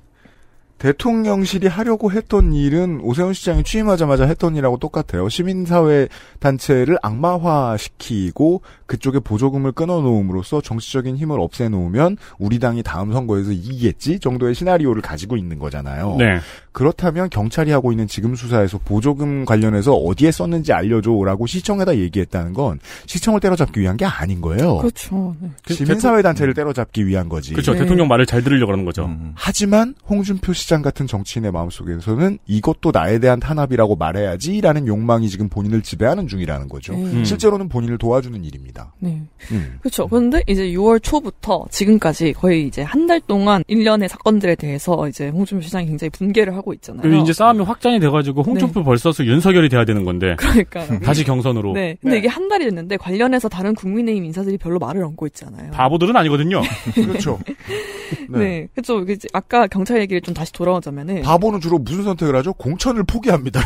대통령실이 하려고 했던 일은 오세훈 시장이 취임하자마자 했던 일하고 똑같아요. 시민사회 단체를 악마화시키고 그쪽에 보조금을 끊어놓음으로써 정치적인 힘을 없애놓으면 우리 당이 다음 선거에서 이기겠지 정도의 시나리오를 가지고 있는 거잖아요. 네. 그렇다면 경찰이 하고 있는 지금 수사에서 보조금 관련해서 어디에 썼는지 알려줘라고 시청에다 얘기했다는 건 시청을 때려잡기 위한 게 아닌 거예요. 그렇죠. 네. 그 시민사회 단체를 때려잡기 위한 거지. 그렇죠. 네. 대통령 말을 잘 들으려고 하는 거죠. 음. 하지만 홍준표 시장 같은 정치인의 마음속에서는 이것도 나에 대한 탄압이라고 말해야지라는 욕망이 지금 본인을 지배하는 중이라는 거죠. 네. 음. 실제로는 본인을 도와주는 일입니다. 네. 음. 그렇죠. 음. 그런데 이제 6월 초부터 지금까지 거의 이제 한 달 동안 일련의 사건들에 대해서 이제 홍준표 시장이 굉장히 분개를 하고 하고 있잖아요. 그 이제 싸움이 확장이 돼가지고 홍준표 네. 벌써서 윤석열이 돼야 되는 건데. 그러니까 다시 경선으로. 네. 근데 네. 이게 한 달이 됐는데 관련해서 다른 국민의힘 인사들이 별로 말을 얹고 있잖아요. 바보들은 아니거든요. 그렇죠. 네. 네. 그렇죠. 아까 경찰 얘기를 좀 다시 돌아오자면은 바보는 주로 무슨 선택을 하죠? 공천을 포기합니다.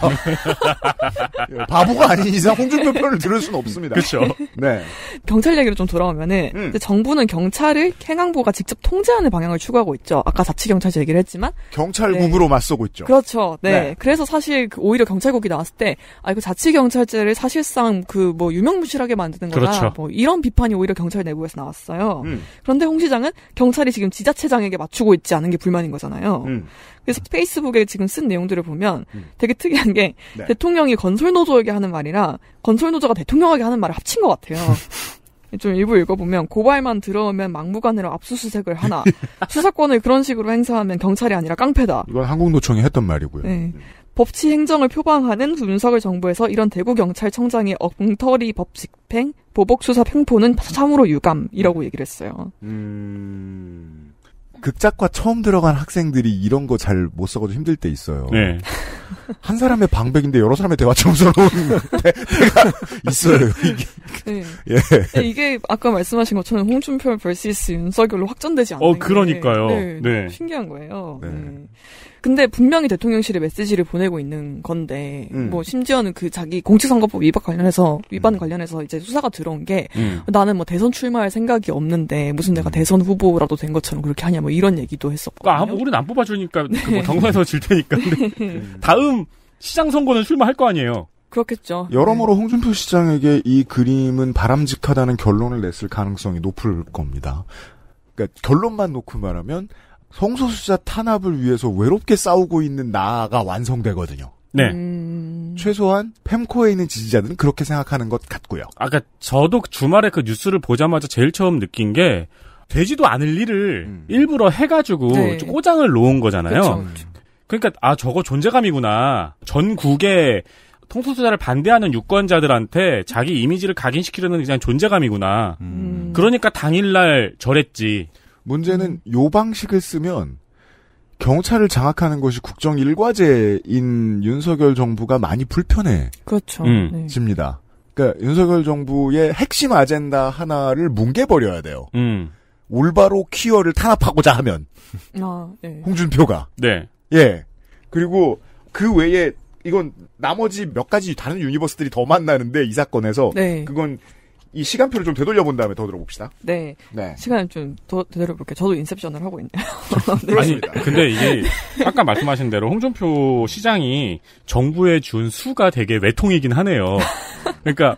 예, 바보가 아닌 이상 홍준표 편을 들을 수는 없습니다. 그렇죠. 네. 경찰 얘기를좀 돌아오면은 음. 정부는 경찰을 행안부가 직접 통제하는 방향을 추구하고 있죠. 아까 자치경찰서 얘기를 했지만 경찰국으로 네. 맞서고 하고 있죠. 그렇죠. 네. 네. 그래서 사실 그 오히려 경찰국이 나왔을 때, 아, 이거 자치경찰제를 사실상 그 뭐 유명무실하게 만드는 거나 그렇죠. 뭐 이런 비판이 오히려 경찰 내부에서 나왔어요. 음. 그런데 홍 시장은 경찰이 지금 지자체장에게 맞추고 있지 않은 게 불만인 거잖아요. 음. 그래서 페이스북에 지금 쓴 내용들을 보면 음. 되게 특이한 게 네. 대통령이 건설노조에게 하는 말이라 건설노조가 대통령에게 하는 말을 합친 것 같아요. 좀 일부 읽어보면 고발만 들어오면 막무가내로 압수수색을 하나 수사권을 그런 식으로 행사하면 경찰이 아니라 깡패다. 이건 한국노총이 했던 말이고요. 네. 네. 법치 행정을 표방하는 윤석열 정부에서 이런 대구 경찰청장의 엉터리 법 집행, 보복 수사 평포는 참으로 유감이라고 얘기를 했어요. 음... 극작과 처음 들어간 학생들이 이런 거 잘 못 써가지고 힘들 때 있어요. 네. 한 사람의 방백인데 여러 사람의 대화처럼 때가 있어요. 네. 이게. 네. 예. 네, 이게 아까 말씀하신 것처럼 홍준표 vs 윤석열로 확전되지 어, 않는 어, 그러니까요. 게, 네, 네, 신기한 거예요. 네. 네. 근데 분명히 대통령실에 메시지를 보내고 있는 건데 음. 뭐 심지어는 그 자기 공직선거법 위반 관련해서 음. 위반 관련해서 이제 수사가 들어온 게 음. 나는 뭐 대선 출마할 생각이 없는데 무슨 내가 음. 대선 후보라도 된 것처럼 그렇게 하냐 뭐 이런 얘기도 했었고. 그러니까 아, 우리는 안 뽑아주니까 그 뭐 네. 뭐 경선에서 질 테니까. 네. 다음 시장 선거는 출마할 거 아니에요. 그렇겠죠. 여러모로 네. 홍준표 시장에게 이 그림은 바람직하다는 결론을 냈을 가능성이 높을 겁니다. 그러니까 결론만 놓고 말하면 성소수자 탄압을 위해서 외롭게 싸우고 있는 나가 완성되거든요. 네. 음... 최소한 펨코에 있는 지지자들은 그렇게 생각하는 것 같고요. 아까 저도 주말에 그 뉴스를 보자마자 제일 처음 느낀 게 되지도 않을 일을 음. 일부러 해가지고 네. 꼬장을 놓은 거잖아요. 음. 그쵸. 그러니까 아 저거 존재감이구나. 전국에 통소수자를 반대하는 유권자들한테 자기 이미지를 각인시키려는 그냥 존재감이구나. 음. 음. 그러니까 당일날 저랬지. 문제는 음. 요 방식을 쓰면 경찰을 장악하는 것이 국정 일과제인 윤석열 정부가 많이 불편해. 그렇죠. 음. 네. 집니다. 그러니까 윤석열 정부의 핵심 아젠다 하나를 뭉개버려야 돼요. 음. 올바로 퀴어를 탄압하고자 하면. 아, 네. 홍준표가. 네. 예. 그리고 그 외에 이건 나머지 몇 가지 다른 유니버스들이 더 만나는데 이 사건에서 네. 그건 이 시간표를 좀 되돌려본 다음에 더 들어봅시다. 네. 네. 시간을 좀 더 되돌려볼게요. 저도 인셉션을 하고 있네요. 네. 아니, 근데 이게 아까 말씀하신 대로 홍준표 시장이 정부에 준 수가 되게 외통이긴 하네요. 그러니까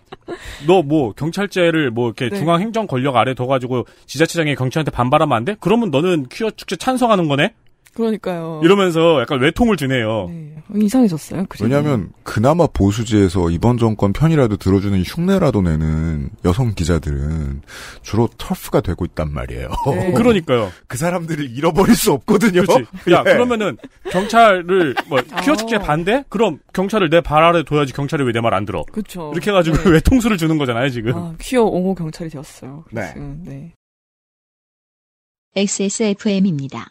너 뭐 경찰제를 뭐 이렇게 네. 중앙 행정 권력 아래 둬가지고 지자체장이 경찰한테 반발하면 안 돼? 그러면 너는 퀴어 축제 찬성하는 거네? 그러니까요. 이러면서 약간 외통을 주네요. 네. 이상해졌어요. 그 왜냐하면 그나마 보수지에서 이번 정권 편이라도 들어주는 흉내라도 내는 여성 기자들은 주로 터프가 되고 있단 말이에요. 네. 그러니까요. 그 사람들을 잃어버릴 수 없거든요. 그렇지. 예. 야 네. 그러면은 경찰을 뭐 아. 퀴어축제 반대? 그럼 경찰을 내 발 아래 둬야지 경찰이 왜 내 말 안 들어? 그렇죠. 이렇게 해가지고 네. 외통수를 주는 거잖아요 지금. 아, 퀴어 옹호 경찰이 되었어요. 네. 지금, 네. XSFM입니다.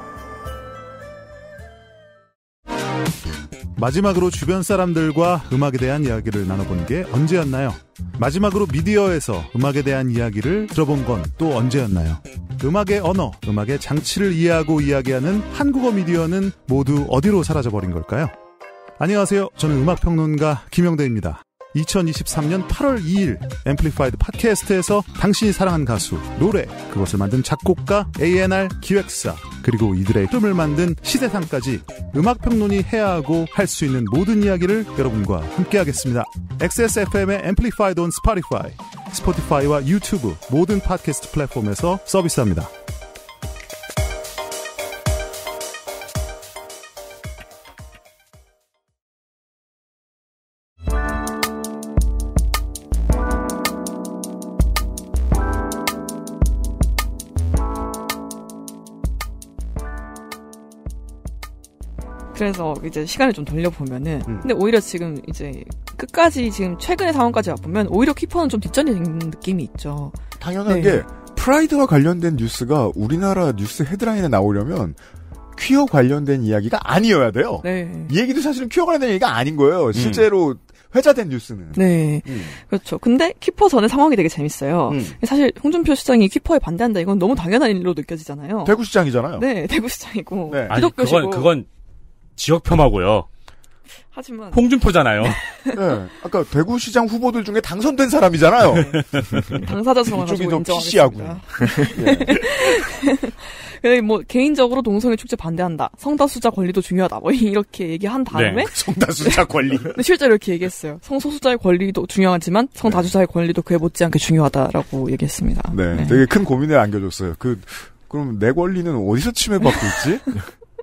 마지막으로 주변 사람들과 음악에 대한 이야기를 나눠본 게 언제였나요? 마지막으로 미디어에서 음악에 대한 이야기를 들어본 건 또 언제였나요? 음악의 언어, 음악의 장치를 이해하고 이야기하는 한국어 미디어는 모두 어디로 사라져버린 걸까요? 안녕하세요. 저는 음악평론가 김영대입니다. 2023년 8월 2일 앰플리파이드 팟캐스트에서 당신이 사랑한 가수, 노래, 그것을 만든 작곡가, A&R 기획사, 그리고 이들의 흐름을 만든 시대상까지 음악평론이 해야 하고 할 수 있는 모든 이야기를 여러분과 함께하겠습니다. XSFM의 앰플리파이드 온 스파티파이, 스포티파이와 유튜브 모든 팟캐스트 플랫폼에서 서비스합니다. 그래서 이제 시간을 좀 돌려보면은 음. 근데 오히려 지금 이제 끝까지 지금 최근의 상황까지 와보면 오히려 키퍼는 좀 뒷전이 된 느낌이 있죠. 당연한 네. 게 프라이드와 관련된 뉴스가 우리나라 뉴스 헤드라인에 나오려면 퀴어 관련된 이야기가 아니어야 돼요. 네. 이 얘기도 사실은 퀴어 관련된 얘기가 아닌 거예요. 음. 실제로 음. 회자된 뉴스는. 네. 음. 그렇죠. 근데 키퍼 전의 상황이 되게 재밌어요. 음. 사실 홍준표 시장이 키퍼에 반대한다 이건 너무 당연한 일로 느껴지잖아요. 대구시장이잖아요. 네, 대구시장이고. 네. 아니, 그건, 그건 지역 폄하고요. 하지만 홍준표잖아요. 네, 아까 대구시장 후보들 중에 당선된 사람이잖아요. 네. 당사자 성을 가지고 인하고뭐 예. 네, 개인적으로 동성애 축제 반대한다. 성다수자 권리도 중요하다. 뭐 이렇게 얘기한 네. 다음에 네, 성다수자 권리. 실제로 이렇게 얘기했어요. 성소수자의 권리도 중요하지만 성다수자의 권리도 그에 못지않게 중요하다라고 얘기했습니다. 네, 네. 되게 큰 고민을 안겨줬어요. 그 그럼 내 권리는 어디서 침해받고 있지?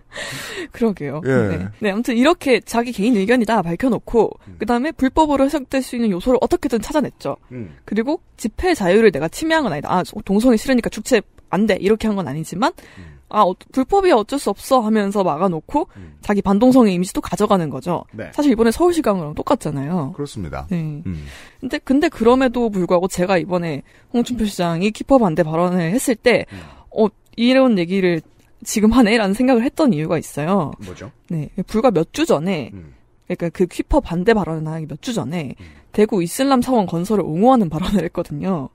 그러게요. 예. 네. 네. 아무튼 이렇게 자기 개인 의견이다 밝혀놓고 음. 그 다음에 불법으로 해석될 수 있는 요소를 어떻게든 찾아냈죠. 음. 그리고 집회 자유를 내가 침해한 건 아니다. 아 동성이 싫으니까 축제 안 돼. 이렇게 한 건 아니지만 음. 아 어, 불법이야 어쩔 수 없어 하면서 막아놓고 음. 자기 반동성의 이미지도 가져가는 거죠. 네. 사실 이번에 서울시강이랑 똑같잖아요. 그렇습니다. 네. 음. 근데 근데 그럼에도 불구하고 제가 이번에 홍준표 음. 시장이 키퍼 반대 발언을 했을 때 어. 이런 얘기를 지금 하네라는 생각을 했던 이유가 있어요. 뭐죠? 네, 불과 몇 주 전에 음. 그러니까 그 퀴퍼 반대 발언을 하기 몇 주 전에 음. 대구 이슬람 사원 건설을 옹호하는 발언을 했거든요.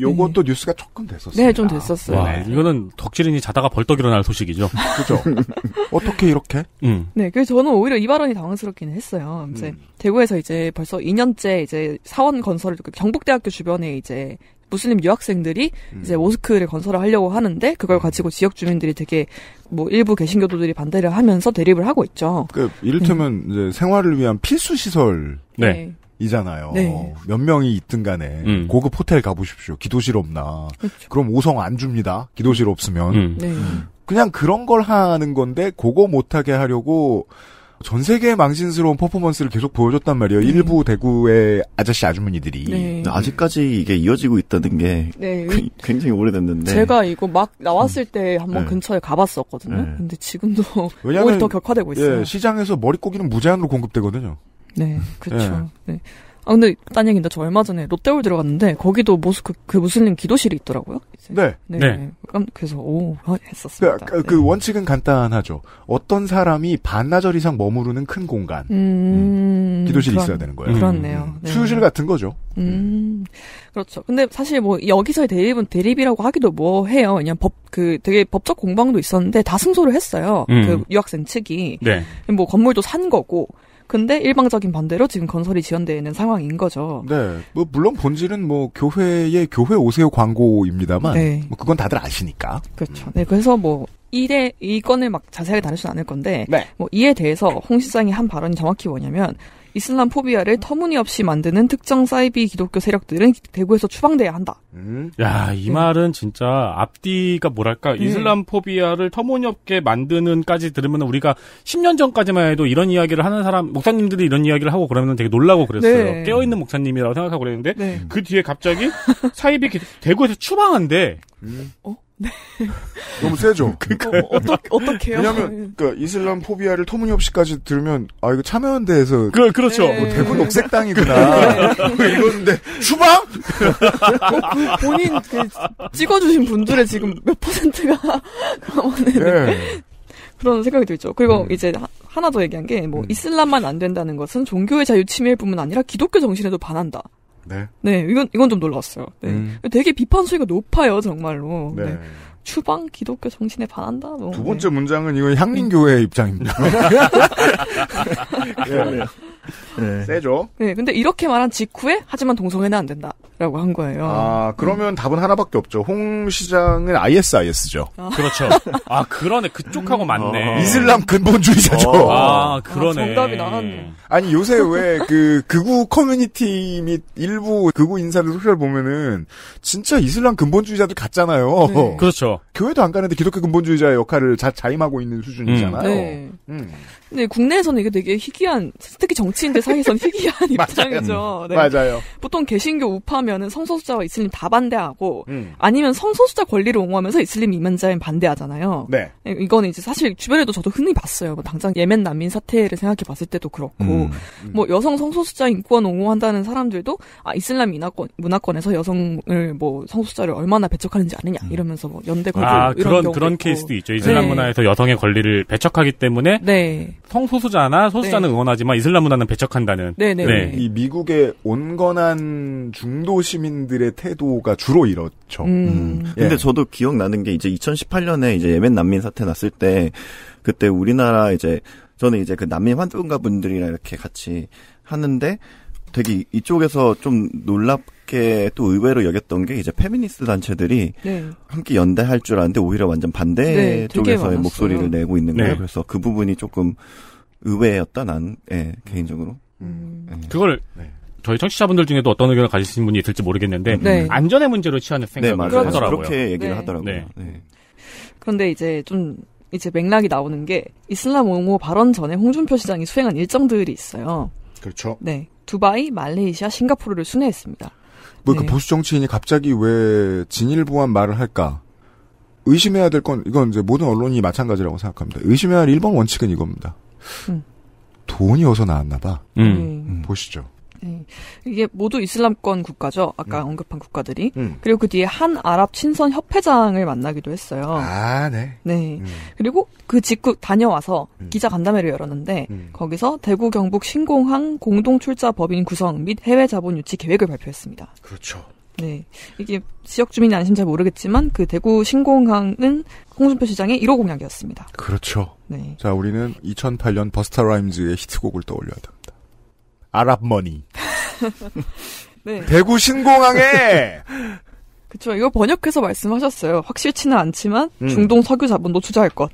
요것도 네. 뉴스가 조금 됐었어요. 네, 좀 됐었어요. 와, 네. 이거는 덕질인이 자다가 벌떡 일어날 소식이죠. 그죠. 어떻게 이렇게? 음. 네, 그래서 저는 오히려 이 발언이 당황스럽기는 했어요. 음. 이제 음. 대구에서 이제 벌써 2년째 이제 사원 건설을 그 경북대학교 주변에 이제 무슬림 유학생들이 음. 이제 모스크를 건설을 하려고 하는데 그걸 음. 가지고 지역 주민들이 되게 뭐 일부 개신교도들이 반대를 하면서 대립을 하고 있죠. 그 이를테면 네. 이제 생활을 위한 필수 시설. 네. 이잖아요. 네. 몇 명이 있든 간에 음. 고급 호텔 가보십시오. 기도실 없나. 그렇죠. 그럼 오성 안 줍니다. 기도실 없으면. 음. 네. 그냥 그런 걸 하는 건데 그거 못하게 하려고 전 세계 의 망신스러운 퍼포먼스를 계속 보여줬단 말이에요. 음. 일부 대구의 아저씨 아주머니들이 네. 아직까지 이게 이어지고 있다는 게 네. 굉장히 오래됐는데 제가 이거 막 나왔을 음. 때 한번 네. 근처에 가봤었거든요. 네. 근데 지금도 왜냐하면, 더 격화되고 예, 있어요. 예, 시장에서 머릿고기는 무제한으로 공급되거든요. 네, 그렇죠. 예. 네. 아 근데 딴 얘기인데 저 얼마 전에 롯데홀 들어갔는데 거기도 모스 그, 그 무슬림 기도실이 있더라고요. 이제. 네. 네. 네. 그래서 오 아, 했었습니다. 그, 그, 그 네. 원칙은 간단하죠. 어떤 사람이 반나절 이상 머무르는 큰 공간 음... 음. 기도실이 그런, 있어야 되는 거예요. 그렇네요. 음. 네. 수유실 같은 거죠. 음. 음. 그렇죠. 근데 사실 뭐 여기서의 대립은 대립이라고 하기도 뭐 해요. 그냥 법 그 되게 법적 공방도 있었는데 다 승소를 했어요. 음. 그 유학생 측이 네. 뭐 건물도 산 거고 근데 일방적인 반대로 지금 건설이 지연되어 있는 상황인 거죠. 네. 뭐 물론 본질은 뭐 교회의 교회 오세요 광고입니다만 네. 뭐 그건 다들 아시니까. 그렇죠. 네. 그래서 뭐 이래 이 건을 막 자세하게 다루는 않을 건데 네. 뭐 이에 대해서 홍 시장이 한 발언이 정확히 뭐냐면 이슬람 포비아를 터무니없이 만드는 특정 사이비 기독교 세력들은 대구에서 추방돼야 한다. 음. 야, 이 네. 말은 진짜 앞뒤가 뭐랄까 네. 이슬람 포비아를 터무니없게 만드는까지 들으면 우리가 10년 전까지만 해도 이런 이야기를 하는 사람 목사님들이 이런 이야기를 하고 그러면 되게 놀라고 그랬어요. 네. 깨어 있는 목사님이라고 생각하고 그랬는데 네. 그 뒤에 갑자기 사이비 기, 대구에서 추방한데 음. 어? 네. 너무 세죠. 그니까 어, 어떻게 어떻게 요왜냐면그 이슬람 포비아를 터무니없이까지 들으면 아 이거 참여연대에서 그 그렇죠. 뭐 네. 네. 뭐 대구 녹색 당이구나 네. 이건데 추방? 어, 그 본인 그 찍어주신 분들의 지금 몇 퍼센트가 네. 그런 생각이 들죠. 그리고 음. 이제 하나 더 얘기한 게뭐 음. 이슬람만 안 된다는 것은 종교의 자유 침해일 뿐만 아니라 기독교 정신에도 반한다. 네. 네, 이건, 이건 좀 놀랐어요. 네. 음. 되게 비판 수위가 높아요, 정말로. 네. 네. 추방 기독교 정신에 반한다. 뭐. 두 번째 네. 문장은 이건 향민교회의 입장입니다. 네. 네. 세죠. 네, 근데 이렇게 말한 직후에 하지만 동성애는 안 된다라고 한 거예요. 아, 그러면 음. 답은 하나밖에 없죠. 홍 시장은 ISIS죠. 아. 그렇죠. 아, 그러네. 그쪽하고 음. 맞네. 어. 이슬람 근본주의자죠. 어. 아, 그러네. 아, 정답이 나왔네. 아니, 요새 왜그 극우 커뮤니티 및 일부 극우 인사들 소셜 보면은 진짜 이슬람 근본주의자들 같잖아요. 네. 그렇죠. 교회도 안 가는데 기독교 근본주의자의 역할을 자, 임하고 있는 수준이잖아요. 음. 네. 음. 근데 국내에서는 이게 되게 희귀한 특히 정 정치인들 사이에선 희귀한 입장이죠. 음. 네. 맞아요. 보통 개신교 우파면은 성소수자와 이슬림 다 반대하고 음. 아니면 성소수자 권리를 옹호하면서 이슬림 이민자에 반대하잖아요. 네. 네. 이거는 이제 사실 주변에도 저도 흔히 봤어요. 뭐 당장 예멘 난민 사태를 생각해 봤을 때도 그렇고 음. 뭐 여성 성소수자 인권 옹호한다는 사람들도 아 이슬람 인화권 문화권에서 여성을 뭐 성소수자를 얼마나 배척하는지 아느냐 음. 이러면서 뭐 연대 걸고 아, 그런 그런 있고. 케이스도 있죠. 이슬람 네. 문화에서 여성의 권리를 배척하기 때문에 네. 성소수자나 소수자는 네. 응원하지만 이슬람 문화는 배척하 배척한다는. 네네. 네, 네. 네. 이 미국의 온건한 중도 시민들의 태도가 주로 이렇죠. 음. 음. 근데 예. 저도 기억나는 게 이제 2018년에 이제 예멘 난민 사태 났을 때 그때 우리나라 이제 저는 이제 그 난민 환전가 분들이랑 이렇게 같이 하는데 되게 이쪽에서 좀 놀랍게 또 의외로 여겼던 게 이제 페미니스트 단체들이 네. 함께 연대할 줄 아는데 오히려 완전 반대 네, 쪽에서의 목소리를 내고 있는 거예요. 네. 그래서 그 부분이 조금 의외였다 난 예, 개인적으로. 음. 음. 예. 그걸 네. 저희 청취자분들 중에도 어떤 의견을 가지신 분이 있을지 모르겠는데 네. 안전의 문제로 취하는 네, 생각을 네, 하더라고요. 그렇게 얘기를 네. 하더라고요. 네. 그런데 이제 좀 이제 맥락이 나오는 게 이슬람 옹호 발언 전에 홍준표 시장이 수행한 일정들이 있어요. 그렇죠. 네, 두바이, 말레이시아, 싱가포르를 순회했습니다. 뭐 그 보수 정치인이 갑자기 왜 진일보한 말을 할까? 의심해야 될 건 이건 이제 모든 언론이 마찬가지라고 생각합니다. 의심해야 할 1번 원칙은 이겁니다. 음. 돈이어서 나왔나 봐. 음. 네. 음. 보시죠. 네. 이게 모두 이슬람권 국가죠. 아까 음. 언급한 국가들이. 음. 그리고 그 뒤에 한 아랍 친선 협회장을 만나기도 했어요. 아, 네. 네. 음. 그리고 그 직후 다녀와서 음. 기자 간담회를 열었는데 거기서 대구 경북 신공항 공동 출자 법인 구성 및 해외 자본 유치 계획을 발표했습니다. 그렇죠. 네. 이게 지역 주민 이 안심 잘 모르겠지만 그 대구 신공항은 홍준표 시장의 1호 공약이었습니다. 그렇죠. 네. 자, 우리는 2008년 버스터 라임즈의 히트곡을 떠올려야 됩니다. 아랍머니. 네. 대구 신공항에 그렇죠. 이거 번역해서 말씀하셨어요. 확실치는 않지만 음. 중동 석유 자본도 투자할 것.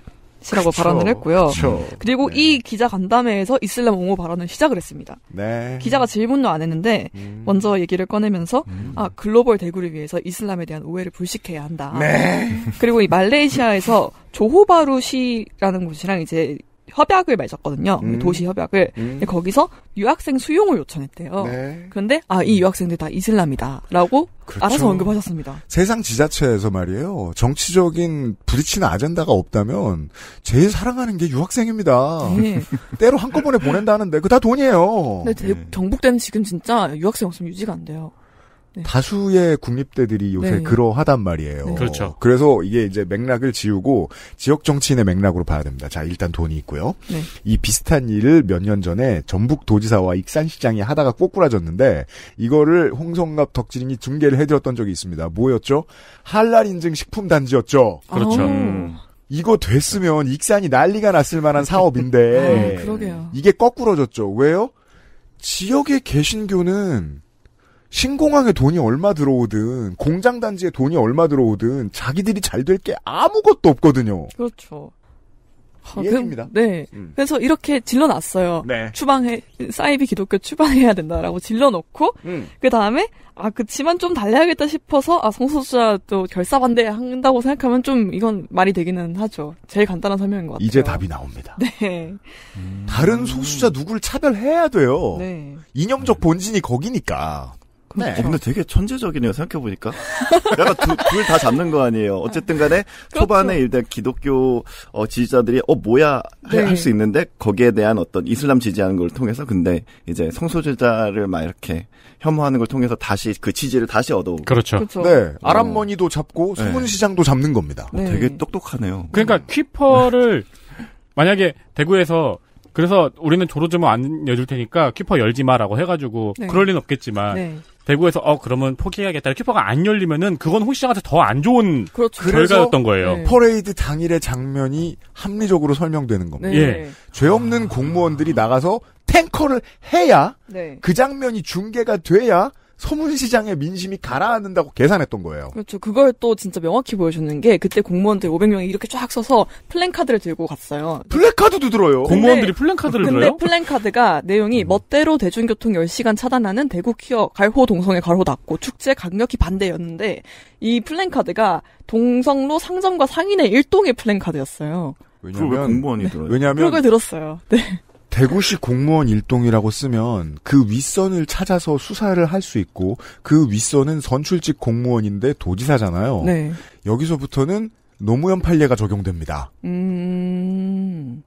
시라고 발언을 했고요. 그쵸. 그리고 네. 이 기자 간담회에서 이슬람 옹호 발언을 시작을 했습니다. 네. 기자가 질문도 안 했는데 음. 먼저 얘기를 꺼내면서 음. 아 글로벌 대구를 위해서 이슬람에 대한 오해를 불식해야 한다. 네. 그리고 이 말레이시아에서 조호바루 시라는 곳이랑 이제 협약을 맺었거든요. 음. 그 도시 협약을. 음. 거기서 유학생 수용을 요청했대요. 네. 그런데 아이 음. 유학생들 다 이슬람이다라고 그렇죠. 알아서 언급하셨습니다. 세상 지자체에서 말이에요. 정치적인 부딪히는 아젠다가 없다면 제일 사랑하는 게 유학생입니다. 네. 때로 한꺼번에 보낸다는데 그 다 돈이에요. 근 네. 예. 경북대는 지금 진짜 유학생 없으면 유지가 안 돼요. 네. 다수의 국립대들이 요새 네. 그러하단 말이에요. 네. 그렇죠. 그래서 이게 이제 맥락을 지우고 지역 정치인의 맥락으로 봐야 됩니다. 자, 일단 돈이 있고요. 네. 이 비슷한 일을 몇 년 전에 전북 도지사와 익산시장이 하다가 꼬꾸라졌는데 이거를 홍성갑 덕질인이 중계를 해드렸던 적이 있습니다. 뭐였죠? 한랄 인증 식품 단지였죠. 그렇죠. 음. 이거 됐으면 익산이 난리가 났을 만한 사업인데 아, 이게 거꾸러졌죠. 왜요? 지역의 개신교는 신공항에 돈이 얼마 들어오든 공장 단지에 돈이 얼마 들어오든 자기들이 잘 될 게 아무것도 없거든요. 그렇죠. 아, 예입니다. 그, 네. 음. 그래서 이렇게 질러놨어요. 네. 추방해 사이비 기독교 추방해야 된다라고 질러놓고 음. 그 다음에 아 그치만 좀 달래야겠다 싶어서 아 성소수자 또 결사 반대한다고 생각하면 좀 이건 말이 되기는 하죠. 제일 간단한 설명인 것 같아요. 이제 답이 나옵니다. 네. 음. 다른 소수자 누구를 차별해야 돼요. 네. 이념적 본진이 거기니까. 네. 어, 근데 되게 천재적이네요, 생각해보니까. 내가 둘 다 잡는 거 아니에요. 어쨌든 간에 그렇죠. 초반에 그렇죠. 일단 기독교 어, 지지자들이 어, 뭐야 네. 할수 있는데 거기에 대한 어떤 이슬람 지지하는 걸 통해서 근데 이제 성소수자를 막 이렇게 혐오하는 걸 통해서 다시 그 지지를 다시 얻어오고. 그렇죠. 그렇죠. 네. 음. 아랍머니도 잡고 수문시장도 네. 잡는 겁니다. 어, 네. 어, 되게 똑똑하네요. 그러니까 퀴퍼를 음. 만약에 대구에서 그래서 우리는 조로주머 안 열줄 테니까 키퍼 열지 마라고 해가지고 네. 그럴 리는 없겠지만 네. 대구에서 어 그러면 포기해야겠다 큐퍼가 안 열리면은 그건 호시장한테 더 안 좋은 그렇죠. 결과였던 거예요. 네. 퍼레이드 당일의 장면이 합리적으로 설명되는 겁니다. 네. 예. 죄 없는 공무원들이 나가서 탱커를 해야 네. 그 장면이 중계가 돼야 소문시장의 민심이 가라앉는다고 계산했던 거예요. 그렇죠. 그걸 또 진짜 명확히 보여주는게 그때 공무원들 500명이 이렇게 쫙 서서 플랜카드를 들고 갔어요. 플랜카드도 들어요. 공무원들이 플랜카드를 근데 들어요? 근데 플랜카드가 내용이 음. 멋대로 대중교통 10시간 차단하는 대구 퀴어 갈호 동성애 가로 닫고 축제 강력히 반대였는데 이 플랜카드가 동성로 상점과 상인의 일동의 플랜카드였어요. 왜냐면 공무원이 네. 들어요. 왜냐면 그걸 들었어요. 네. 대구시 공무원 일동이라고 쓰면 그 윗선을 찾아서 수사를 할 수 있고 그 윗선은 선출직 공무원인데 도지사잖아요. 네. 여기서부터는 노무현 판례가 적용됩니다. 음...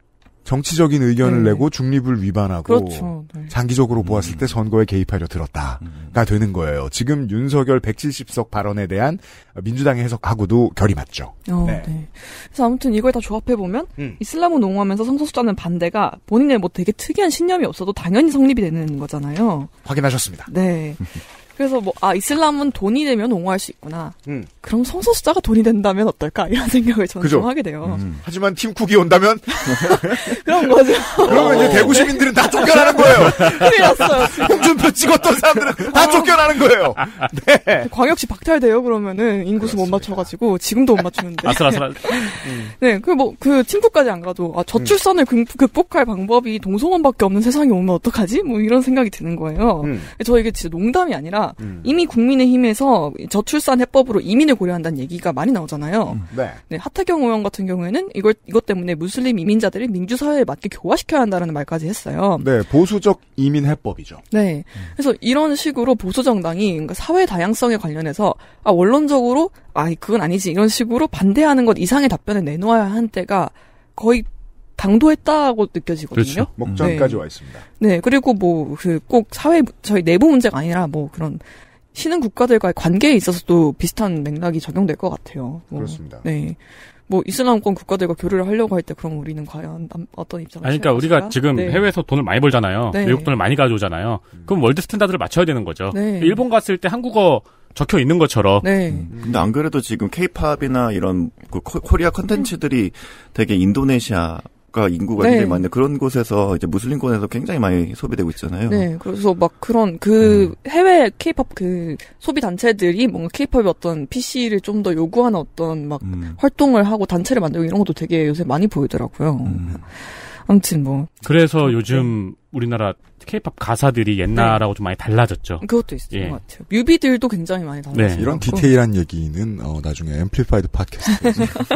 정치적인 의견을 네. 내고 중립을 위반하고 그렇죠. 네. 장기적으로 보았을 음. 때 선거에 개입하려 들었다가 음. 되는 거예요. 지금 윤석열 170석 발언에 대한 민주당의 해석하고도 결이 맞죠. 어, 네. 네. 그래서 아무튼 이걸 다 조합해 보면 음. 이슬람을 농호하면서 성소수자는 반대가 본인의 뭐 되게 특이한 신념이 없어도 당연히 성립이 되는 거잖아요. 확인하셨습니다. 네. 그래서 뭐, 아, 이슬람은 돈이 되면 옹호할 수 있구나. 음. 그럼 성소 숫자가 돈이 된다면 어떨까? 이런 생각을 저는 그죠. 좀 하게 돼요. 음. 하지만 팀쿡이 온다면? 그런 거죠. 그러면 이제 대구 시민들은 다 쫓겨나는 거예요. 큰일 났어요. 홍준표 찍었던 사람들은 다 쫓겨나는 거예요. 네. 광역시 박탈돼요, 그러면은. 인구수 못 맞춰가지고, 지금도 못 맞추는데. 아슬아슬 음. 네, 그 뭐, 그 팀쿡까지 안 가도, 아, 저출산을 극복할 방법이 동성원밖에 없는 세상이 오면 어떡하지? 뭐 이런 생각이 드는 거예요. 음. 저 이게 진짜 농담이 아니라, 음. 이미 국민의힘에서 저출산 해법으로 이민을 고려한다는 얘기가 많이 나오잖아요. 음. 네. 네. 하태경 의원 같은 경우에는 이걸 이것 때문에 무슬림 이민자들을 민주사회에 맞게 교화시켜야 한다는 말까지 했어요. 네, 보수적 이민 해법이죠. 네. 음. 그래서 이런 식으로 보수 정당이 그러니까 사회 다양성에 관련해서 아 원론적으로 아 그건 아니지 이런 식으로 반대하는 것 이상의 답변을 내놓아야 한 때가 거의 당도했다고 느껴지거든요. 그렇죠. 음. 목전까지 네. 와 있습니다. 네, 그리고 뭐 그 꼭 사회 저희 내부 문제가 아니라 뭐 그런 신흥 국가들과의 관계에 있어서도 비슷한 맥락이 적용될 것 같아요. 뭐, 그렇습니다. 네. 뭐 이슬람권 국가들과 교류를 하려고 할 때 그럼 우리는 과연 어떤 입장을 아니 그러니까 우리가 지금 네. 해외에서 돈을 많이 벌잖아요. 네. 외국 돈을 많이 가져오잖아요. 음. 그럼 월드 스탠다드를 맞춰야 되는 거죠. 네. 일본 갔을 때 한국어 적혀 있는 것처럼. 네. 음. 음. 근데 안 그래도 지금 케이팝이나 이런 그 코리아 컨텐츠들이 되게 인도네시아 국가 인구가 네. 굉장히 많은 그런 곳에서 이제 무슬림권에서 굉장히 많이 소비되고 있잖아요. 네, 그래서 막 그런 그 음. 해외 케이팝 그 소비 단체들이 뭔가 케이팝의 어떤 PC를 좀 더 요구하는 어떤 막 음. 활동을 하고 단체를 만들고 이런 것도 되게 요새 많이 보이더라고요. 음. 아무튼 뭐. 그래서 네. 요즘 우리나라 케이팝 가사들이 옛날하고 네. 좀 많이 달라졌죠. 그것도 있을 예. 것 같아요. 뮤비들도 굉장히 많이 달라졌어요. 네. 이런 디테일한 얘기는 어, 나중에 앰플리파이드 팟캐스트.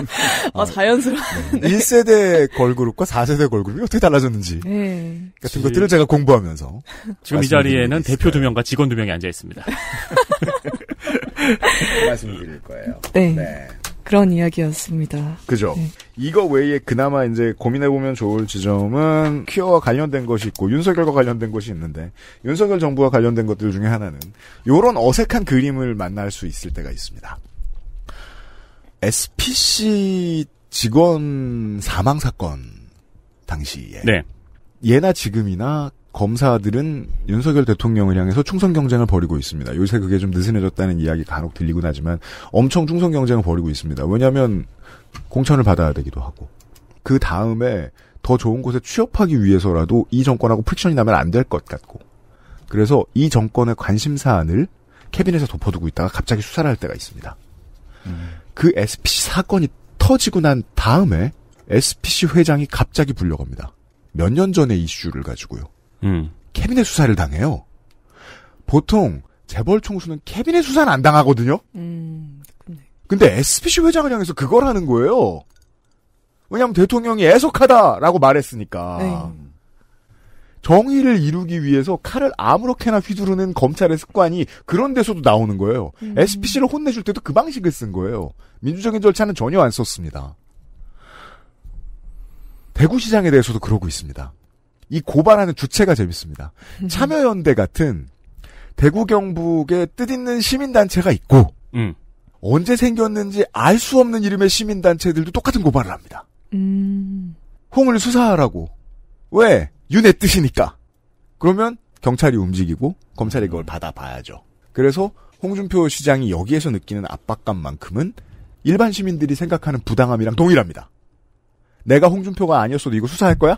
아, 아자연스러워 네. 1세대 걸그룹과 4세대 걸그룹이 어떻게 달라졌는지 네. 같은 지... 것들을 제가 공부하면서 지금 이 자리에는 대표 두 명과 직원 두 명이 앉아 있습니다. 말씀드릴 거예요. 네. 네. 그런 이야기였습니다. 그죠. 네. 이거 외에 그나마 이제 고민해보면 좋을 지점은 퀴어와 관련된 것이 있고 윤석열과 관련된 것이 있는데 윤석열 정부와 관련된 것들 중에 하나는 이런 어색한 그림을 만날 수 있을 때가 있습니다. SPC 직원 사망 사건 당시에 네. 예나 지금이나 검사들은 윤석열 대통령을 향해서 충성 경쟁을 벌이고 있습니다. 요새 그게 좀 느슨해졌다는 이야기 간혹 들리곤 하지만 엄청 충성 경쟁을 벌이고 있습니다. 왜냐하면 공천을 받아야 되기도 하고 그 다음에 더 좋은 곳에 취업하기 위해서라도 이 정권하고 프릭션이 나면 안 될 것 같고 그래서 이 정권의 관심 사안을 캐빈에서 덮어두고 있다가 갑자기 수사를 할 때가 있습니다. 음. 그 SPC 사건이 터지고 난 다음에 SPC 회장이 갑자기 불려갑니다. 몇 년 전의 이슈를 가지고요. 음. 캐비넷 수사를 당해요. 보통 재벌 총수는 캐비넷 수사는 안 당하거든요. 음, 근데 SPC 회장을 향해서 그걸 하는 거예요. 왜냐하면 대통령이 애석하다라고 말했으니까. 네. 정의를 이루기 위해서 칼을 아무렇게나 휘두르는 검찰의 습관이 그런 데서도 나오는 거예요. 음. SPC를 혼내줄 때도 그 방식을 쓴 거예요. 민주적인 절차는 전혀 안 썼습니다. 대구시장에 대해서도 그러고 있습니다. 이 고발하는 주체가 재밌습니다. 음. 참여연대 같은 대구 경북에 뜻있는 시민단체가 있고 음. 언제 생겼는지 알 수 없는 이름의 시민단체들도 똑같은 고발을 합니다. 음. 홍을 수사하라고. 왜? 윤의 뜻이니까. 그러면 경찰이 움직이고 검찰이 그걸 음. 받아봐야죠. 그래서 홍준표 시장이 여기에서 느끼는 압박감만큼은 일반 시민들이 생각하는 부당함이랑 동일합니다. 내가 홍준표가 아니었어도 이거 수사할 거야?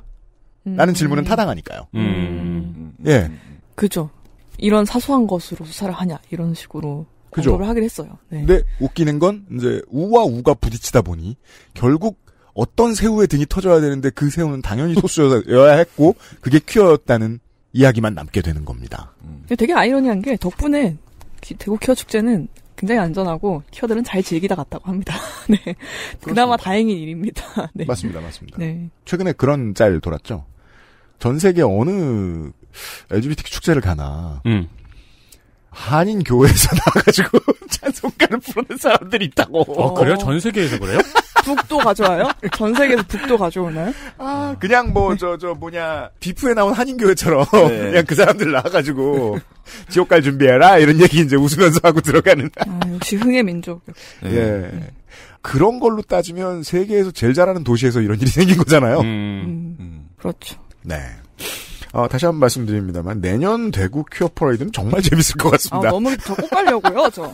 라는 질문은 음. 타당하니까요. 음. 예. 음. 그죠. 이런 사소한 것으로 수사를 하냐 이런 식으로 그죠. 를 하긴 했어요. 네. 근데 웃기는 건 이제 우와 우가 부딪히다 보니 결국 어떤 새우의 등이 터져야 되는데 그 새우는 당연히 소수여야 했고 그게 퀴어였다는 이야기만 남게 되는 겁니다. 되게 아이러니한 게 덕분에 대구 퀴어 축제는 굉장히 안전하고 퀴어들은 잘 즐기다 갔다고 합니다. 네. 그렇습니다. 그나마 다행인 일입니다. 네. 맞습니다. 맞습니다. 네. 최근에 그런 짤 돌았죠. 전 세계 어느 LGBT 축제를 가나 음. 한인 교회에서 나와가지고 찬송가를 부르는 사람들이 있다고. 어 그래요? 전 세계에서 그래요? 북도 가져와요? 전 세계에서 북도 가져오나요? 아 그냥 뭐 저 저 뭐냐 비프에 나온 한인 교회처럼 네. 그냥 그 사람들 나와가지고 지옥 갈 준비해라 이런 얘기 이제 웃으면서 하고 들어가는. 아, 역시 흥의 민족. 예. 네. 그런 걸로 따지면 세계에서 제일 잘하는 도시에서 이런 일이 생긴 거잖아요. 음. 음. 그렇죠. 네. 어, 다시 한번 말씀드립니다만 내년 대구 퀴어 퍼레이드는 정말 재밌을 것 같습니다. 아, 너무 저꼭 가려고요, 저.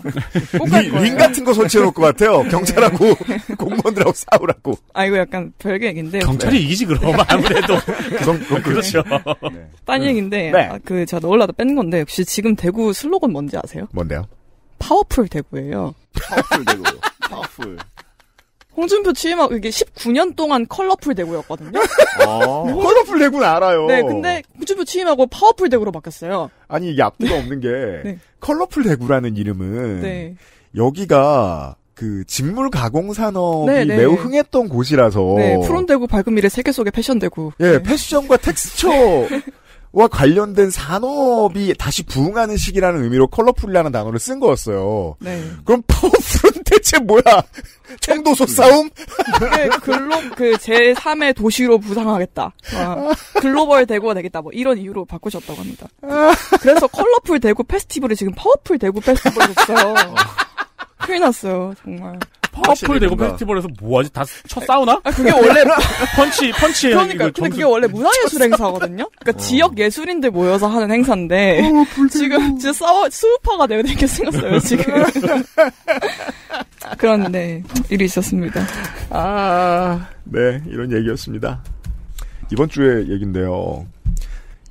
링, 같은 거 설치해 놓을 것 같아요. 네. 경찰하고 공무원들하고 싸우라고. 아 이거 약간 별개 얘긴데. 경찰이 네. 이기지 그럼 아무래도. 그건, 그건 아, 그렇죠. 그렇죠. 네. 네. 얘기인데 네. 아, 그 제가 넣으려다 뺀 건데 역시 지금 대구 슬로건 뭔지 아세요? 뭔데요? 파워풀 대구예요. 파워풀 대구. 파워풀. 홍준표 취임하 고 이게 19년 동안 컬러풀 대구였거든요. 아, 컬러풀 대구는 알아요. 네, 근데 홍준표 취임하고 파워풀 대구로 바뀌었어요. 아니 이게 앞뒤가 네. 없는 게 네. 컬러풀 대구라는 이름은 네. 여기가 그 직물 가공 산업이 네네. 네. 매우 흥했던 곳이라서 네, 푸른 대구 밝은 미래 세계 속의 패션 대구. 예, 네. 패션과 텍스처 와 관련된 산업이 다시 부흥하는 시기라는 의미로 컬러풀이라는 단어를 쓴 거였어요. 네. 그럼 파워풀은 대체 뭐야? 청도소 그 싸움? 네, 글로 그 제3의 도시로 부상하겠다. 와, 아, 글로벌 대구가 되겠다. 뭐 이런 이유로 바꾸셨다고 합니다. 그래서 컬러풀 대구 페스티벌이 지금 파워풀 대구 페스티벌이 됐어요. 큰일 났어요, 정말. 파워풀 대고 페스티벌에서 뭐하지? 다첫 싸우나? 아, 그게 원래 펀치 펀치 그러니까 근데 그게 원래 문화예술 행사거든요. 그러니까 어. 지역 예술인들 모여서 하는 행사인데 어, 지금 진짜 싸워 수우파가 되게 생겼어요 지금. 그런 네 일이 있었습니다. 아네 이런 얘기였습니다. 이번 주의 얘긴데요.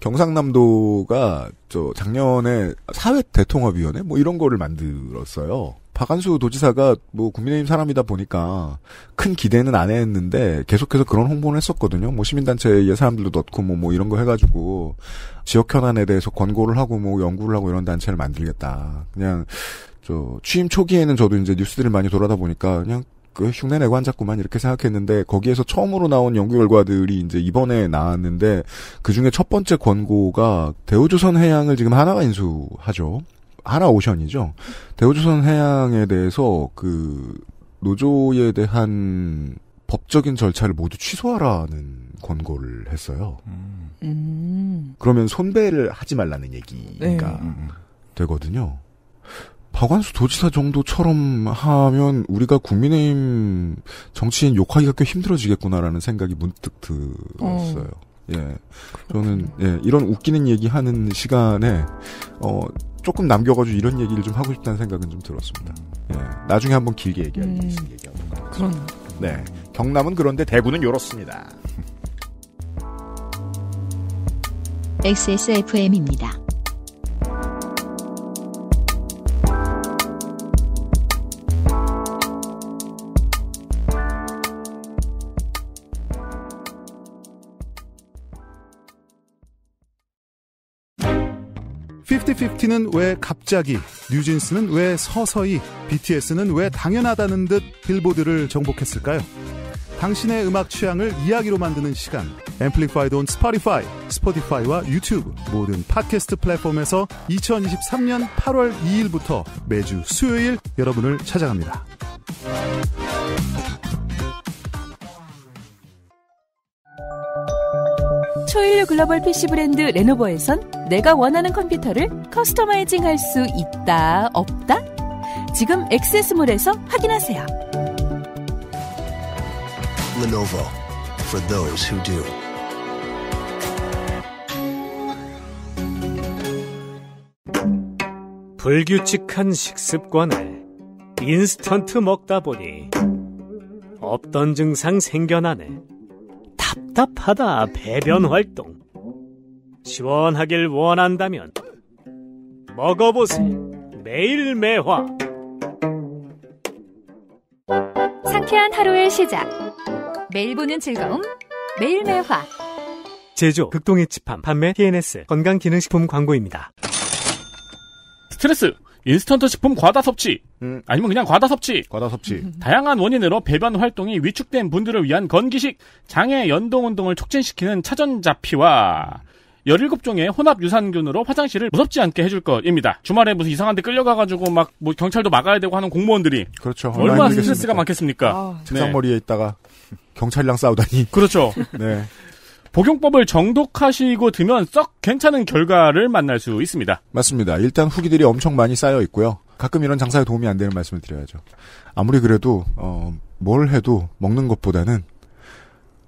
경상남도가 저 작년에 사회 대통합위원회 뭐 이런 거를 만들었어요. 박한수 도지사가 뭐 국민의힘 사람이다 보니까 큰 기대는 안 했는데 계속해서 그런 홍보를 했었거든요. 뭐시민단체의 사람들도 넣고 뭐, 뭐 이런 거 해가지고 지역 현안에 대해서 권고를 하고 뭐 연구를 하고 이런 단체를 만들겠다. 그냥 저 취임 초기에는 저도 이제 뉴스들을 많이 돌아다 보니까 그냥 그 흉내 내고 앉았구만 이렇게 생각했는데 거기에서 처음으로 나온 연구 결과들이 이제 이번에 나왔는데 그 중에 첫 번째 권고가 대우조선 해양을 지금 하나가 인수하죠. 하라오션이죠. 대우조선 해양에 대해서 그 노조에 대한 법적인 절차를 모두 취소하라는 권고를 했어요. 음. 그러면 손배를 하지 말라는 얘기가 네. 음, 음. 되거든요. 박완수 도지사 정도처럼 하면 우리가 국민의힘 정치인 욕하기가 꽤 힘들어지겠구나라는 생각이 문득 들었어요. 어. 예. 그렇군요. 저는, 예, 이런 웃기는 얘기 하는 시간에, 어, 조금 남겨가지고 이런 얘기를 좀 하고 싶다는 생각은 좀 들었습니다. 예, 나중에 한번 길게 얘기할 음. 네. 있으면 얘기하고. 그럼. 네. 경남은 그런데 대구는 이렇습니다. XSFM입니다. 50-50는 왜 갑자기, 뉴진스는 왜 서서히, BTS는 왜 당연하다는 듯 빌보드를 정복했을까요? 당신의 음악 취향을 이야기로 만드는 시간. 앰플리파이드 온 스파티파이, 스포티파이와 유튜브 모든 팟캐스트 플랫폼에서 2023년 8월 2일부터 매주 수요일 여러분을 찾아갑니다. 초일류 글로벌 PC 브랜드 레노버에선 내가 원하는 컴퓨터를 커스터마이징 할수 있다, 없다? 지금 액세스몰에서 확인하세요. Lenovo for those who do. 불규칙한 식습관을 인스턴트 먹다 보니 없던 증상 생겨나네. 답답하다 배변 활동 시원하길 원한다면 먹어보세요 매일 매화 상쾌한 하루의 시작 매일 보는 즐거움 매일 매화 제조 극동의 집함 판매 TNS 건강기능식품 광고입니다 스트레스 인스턴트 식품 과다 섭취, 음. 아니면 그냥 과다 섭취, 과다 섭취. 음. 다양한 원인으로 배변 활동이 위축된 분들을 위한 건기식, 장애 연동 운동을 촉진시키는 차전자피와 17종의 혼합 유산균으로 화장실을 무섭지 않게 해줄 것입니다. 주말에 무슨 이상한 데 끌려가가지고 막 뭐 경찰도 막아야 되고 하는 공무원들이. 그렇죠. 얼마나 스트레스가 많겠습니까? 아. 책상머리에 네. 있다가 경찰이랑 싸우다니. 그렇죠. 네. 복용법을 정독하시고 드면 썩 괜찮은 결과를 만날 수 있습니다. 맞습니다. 일단 후기들이 엄청 많이 쌓여 있고요. 가끔 이런 장사에 도움이 안 되는 말씀을 드려야죠. 아무리 그래도 어, 뭘 해도 먹는 것보다는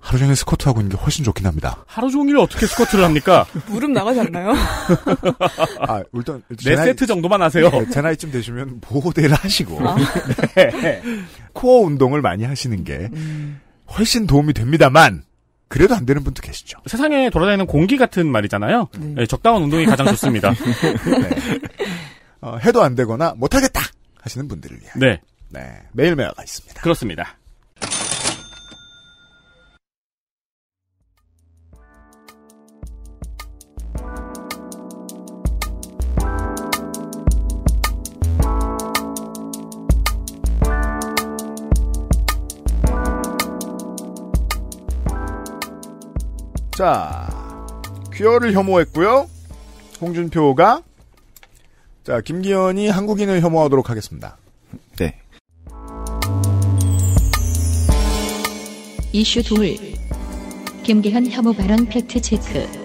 하루 종일 스쿼트 하고 있는 게 훨씬 좋긴 합니다. 하루 종일 어떻게 스쿼트를 합니까? 무릎 나가지 않나요? 아, 일단 네 세트 정도만 하세요. 네, 제 나이쯤 되시면 보호대를 하시고 아. 네. 코어 운동을 많이 하시는 게 음. 훨씬 도움이 됩니다만 그래도 안 되는 분도 계시죠. 세상에 돌아다니는 공기 같은 말이잖아요. 네. 네, 적당한 운동이 가장 좋습니다. 네. 어, 해도 안 되거나 못하겠다 하시는 분들을 위한 네. 네, 매일매일가 있습니다. 그렇습니다. 자, 퀴어를 혐오했고요. 홍준표가 자 김기현이 한국인을 혐오하도록 하겠습니다. 네. 이슈 둘 김기현 혐오 발언 팩트 체크.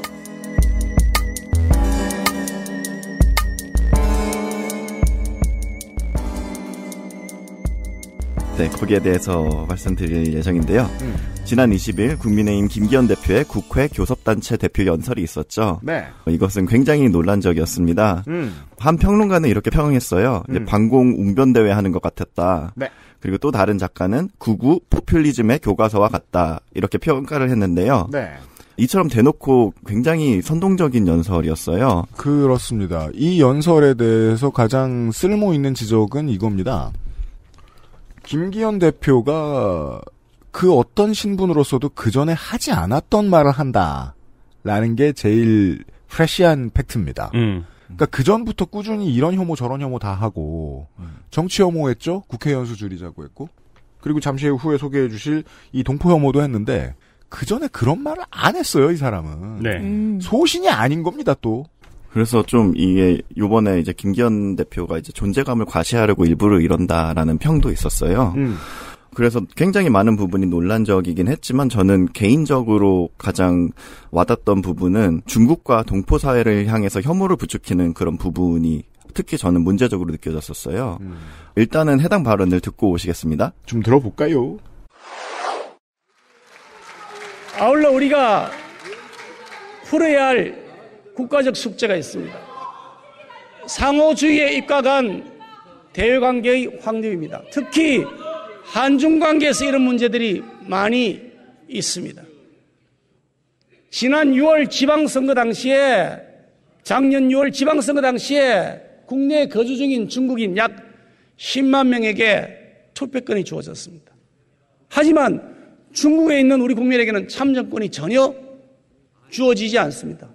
네, 거기에 대해서 말씀드릴 예정인데요. 음. 지난 20일 국민의힘 김기현 대표의 국회 교섭단체 대표 연설이 있었죠. 네. 어, 이것은 굉장히 논란적이었습니다. 음. 한 평론가는 이렇게 평했어요. 음. 방공 웅변대회 하는 것 같았다. 네. 그리고 또 다른 작가는 구구 포퓰리즘의 교과서와 같다. 이렇게 평가를 했는데요. 네. 이처럼 대놓고 굉장히 선동적인 연설이었어요. 그렇습니다. 이 연설에 대해서 가장 쓸모 있는 지적은 이겁니다. 김기현 대표가 그 어떤 신분으로서도 그 전에 하지 않았던 말을 한다라는 게 제일 프레시한 팩트입니다. 음. 그러니까 그 전부터 꾸준히 이런 혐오 저런 혐오 다 하고 정치 혐오했죠. 국회 연수 줄이자고 했고 그리고 잠시 후에 소개해주실 이 동포 혐오도 했는데 그 전에 그런 말을 안 했어요 이 사람은 네. 음. 소신이 아닌 겁니다 또 그래서 좀 이게 요번에 이제 김기현 대표가 이제 존재감을 과시하려고 일부러 이런다라는 평도 있었어요. 음. 그래서 굉장히 많은 부분이 논란적이긴 했지만 저는 개인적으로 가장 와닿던 부분은 중국과 동포 사회를 향해서 혐오를 부추기는 그런 부분이 특히 저는 문제적으로 느껴졌었어요. 음. 일단은 해당 발언을 듣고 오시겠습니다. 좀 들어볼까요? 아울러 우리가 풀어야 할 국가적 숙제가 있습니다. 상호주의에 입각한 대외관계의 확립입니다. 특히 한중관계에서 이런 문제들이 많이 있습니다. 지난 6월 지방선거 당시에 작년 6월 지방선거 당시에 국내에 거주 중인 중국인 약 10만 명에게 투표권이 주어졌습니다. 하지만 중국에 있는 우리 국민에게는 참정권이 전혀 주어지지 않습니다.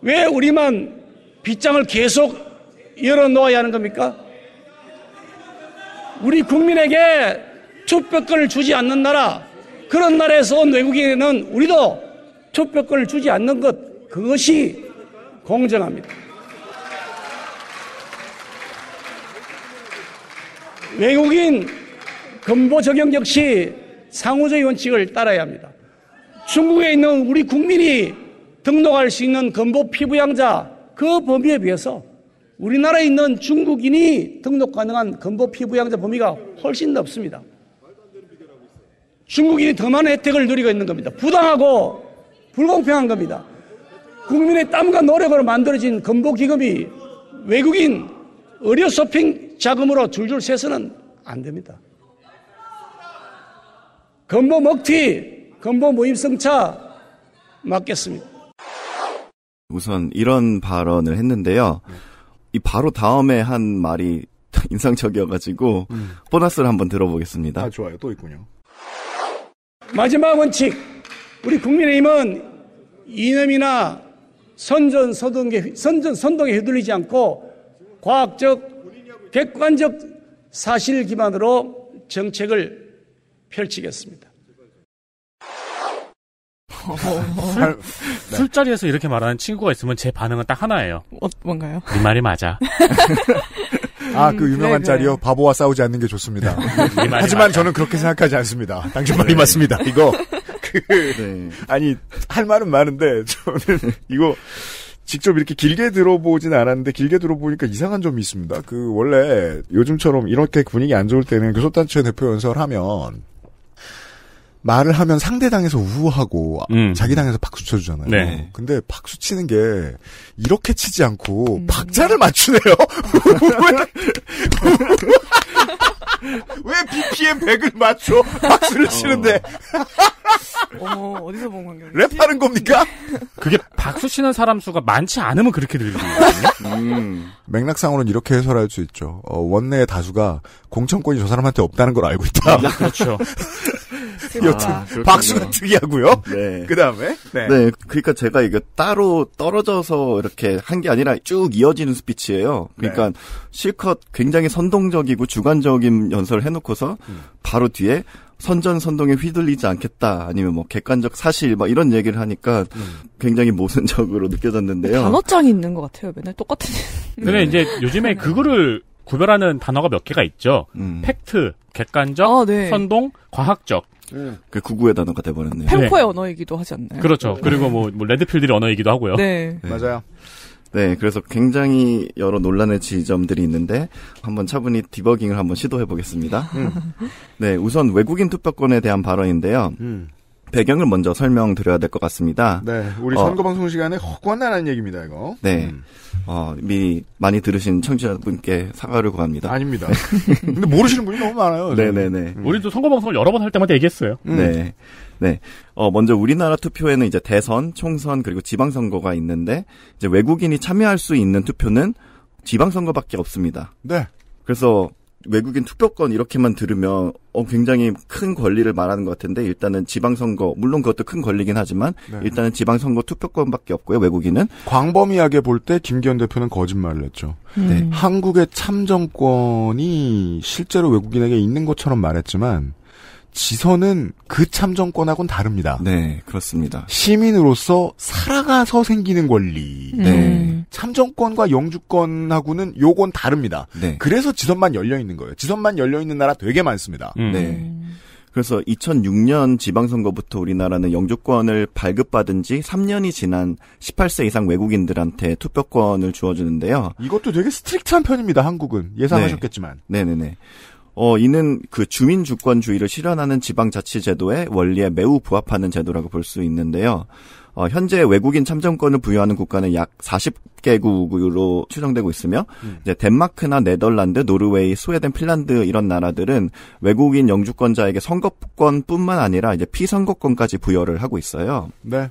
왜 우리만 빗장을 계속 열어놓아야 하는 겁니까? 우리 국민에게 투표권을 주지 않는 나라, 그런 나라에서 온 외국인은 우리도 투표권을 주지 않는 것, 그것이 공정합니다. 외국인 근보 적용 역시 상호주의 원칙을 따라야 합니다. 중국에 있는 우리 국민이 등록할 수 있는 건보 피부양자 그 범위에 비해서 우리나라에 있는 중국인이 등록 가능한 건보 피부양자 범위가 훨씬 높습니다 중국인이 더 많은 혜택을 누리고 있는 겁니다. 부당하고 불공평한 겁니다. 국민의 땀과 노력으로 만들어진 건보기금이 외국인 의료 쇼핑 자금으로 줄줄 세서는 안 됩니다. 건보 먹튀, 건보 모임성차 맞겠습니다. 우선 이런 발언을 했는데요. 네. 이 바로 다음에 한 말이 인상적이어가지고 음. 보너스를 한번 들어보겠습니다. 아 좋아요, 또 있군요. 마지막 원칙, 우리 국민의힘은 이념이나 선전 선동에 선전 선동에 휘둘리지 않고 과학적 객관적 사실 기반으로 정책을 펼치겠습니다. 술, 네. 술자리에서 이렇게 말하는 친구가 있으면 제 반응은 딱 하나예요. 어, 뭔가요? 네 말이 맞아. 아, 그 음, 유명한 그래, 네, 네. 자리요. 바보와 싸우지 않는 게 좋습니다. 네, 네 하지만 맞아. 저는 그렇게 생각하지 않습니다. 당신 말이 맞습니다. 이거. 그, 네. 아니, 할 말은 많은데, 저는 이거, 직접 이렇게 길게 들어보진 않았는데 길게 들어보니까 이상한 점이 있습니다. 그 원래 요즘처럼 이렇게 분위기 안 좋을 때는 교섭단체 그 대표 연설하면 말을 하면 상대당에서 우하고 음. 자기 당에서 박수 쳐주잖아요. 네. 네. 근데 박수 치는 게 이렇게 치지 않고 음. 박자를 맞추네요. 왜 BPM 100을 맞춰 박수를 어. 치는데? 어, 어디서 본 건가요? 랩하는 겁니까? 그게 박수 치는 사람 수가 많지 않으면 그렇게 들리거든요. 음. 맥락상으로는 이렇게 해설할 수 있죠. 어, 원내의 다수가 공천권이 저 사람한테 없다는 걸 알고 있다. 아, 그렇죠. 아, 여튼 아, 박수가 특이하고요. 네. 그다음에 네. 네. 그러니까 제가 이거 따로 떨어져서 이렇게 한 게 아니라 쭉 이어지는 스피치예요. 그러니까 네. 실컷 굉장히 선동적이고 주관적인 연설을 해놓고서 음. 바로 뒤에 선전선동에 휘둘리지 않겠다 아니면 뭐 객관적 사실 막 이런 얘기를 하니까 음. 굉장히 모순적으로 느껴졌는데요. 단어장이 있는 것 같아요. 맨날 똑같은. 음. 근데 이제 요즘에 그거를 구별하는 단어가 몇 개가 있죠. 음. 팩트, 객관적, 아, 네. 선동, 과학적. 음. 그 구구의 단어가 돼버렸네요. 펜코의 네. 언어이기도 하지 않나요? 그렇죠. 네. 그리고 뭐, 뭐 레드필드의 언어이기도 하고요. 네. 네. 맞아요. 네, 그래서 굉장히 여러 논란의 지점들이 있는데 한번 차분히 디버깅을 한번 시도해 보겠습니다. 음. 네, 우선 외국인 투표권에 대한 발언인데요. 음. 배경을 먼저 설명드려야 될 것 같습니다. 네, 우리 어. 선거 방송 시간에 허구 나라는 얘기입니다, 이거. 네, 음. 어, 미 많이 들으신 청취자분께 사과를 구합니다. 아닙니다. 네. 근데 모르시는 분이 너무 많아요. 네네네. 음. 우리도 선거 방송을 여러 번 할 때마다 얘기했어요. 음. 네, 네. 어, 먼저 우리나라 투표에는 이제 대선, 총선 그리고 지방선거가 있는데 이제 외국인이 참여할 수 있는 투표는 지방선거밖에 없습니다. 네. 그래서 외국인 투표권 이렇게만 들으면 어, 굉장히 큰 권리를 말하는 것 같은데 일단은 지방선거 물론 그것도 큰 권리긴 하지만 네. 일단은 지방선거 투표권밖에 없고요 외국인은 광범위하게 볼 때 김기현 대표는 거짓말을 했죠. 음. 네. 한국의 참정권이 실제로 외국인에게 있는 것처럼 말했지만 지선은 그 참정권하고는 다릅니다. 네, 그렇습니다. 시민으로서 살아가서 생기는 권리. 음. 네. 참정권과 영주권하고는 요건 다릅니다. 네. 그래서 지선만 열려 있는 거예요. 지선만 열려 있는 나라 되게 많습니다. 음. 네. 그래서 2006년 지방선거부터 우리나라는 영주권을 발급받은 지 3년이 지난 18세 이상 외국인들한테 투표권을 주어주는데요. 이것도 되게 스트릭트한 편입니다, 한국은. 예상하셨겠지만. 네. 네네네. 어, 이는 그 주민 주권주의를 실현하는 지방자치제도의 원리에 매우 부합하는 제도라고 볼 수 있는데요. 어, 현재 외국인 참정권을 부여하는 국가는 약 40개국으로 추정되고 있으며 음. 이제 덴마크나 네덜란드, 노르웨이, 스웨덴, 핀란드 이런 나라들은 외국인 영주권자에게 선거권뿐만 아니라 이제 피선거권까지 부여를 하고 있어요. 네.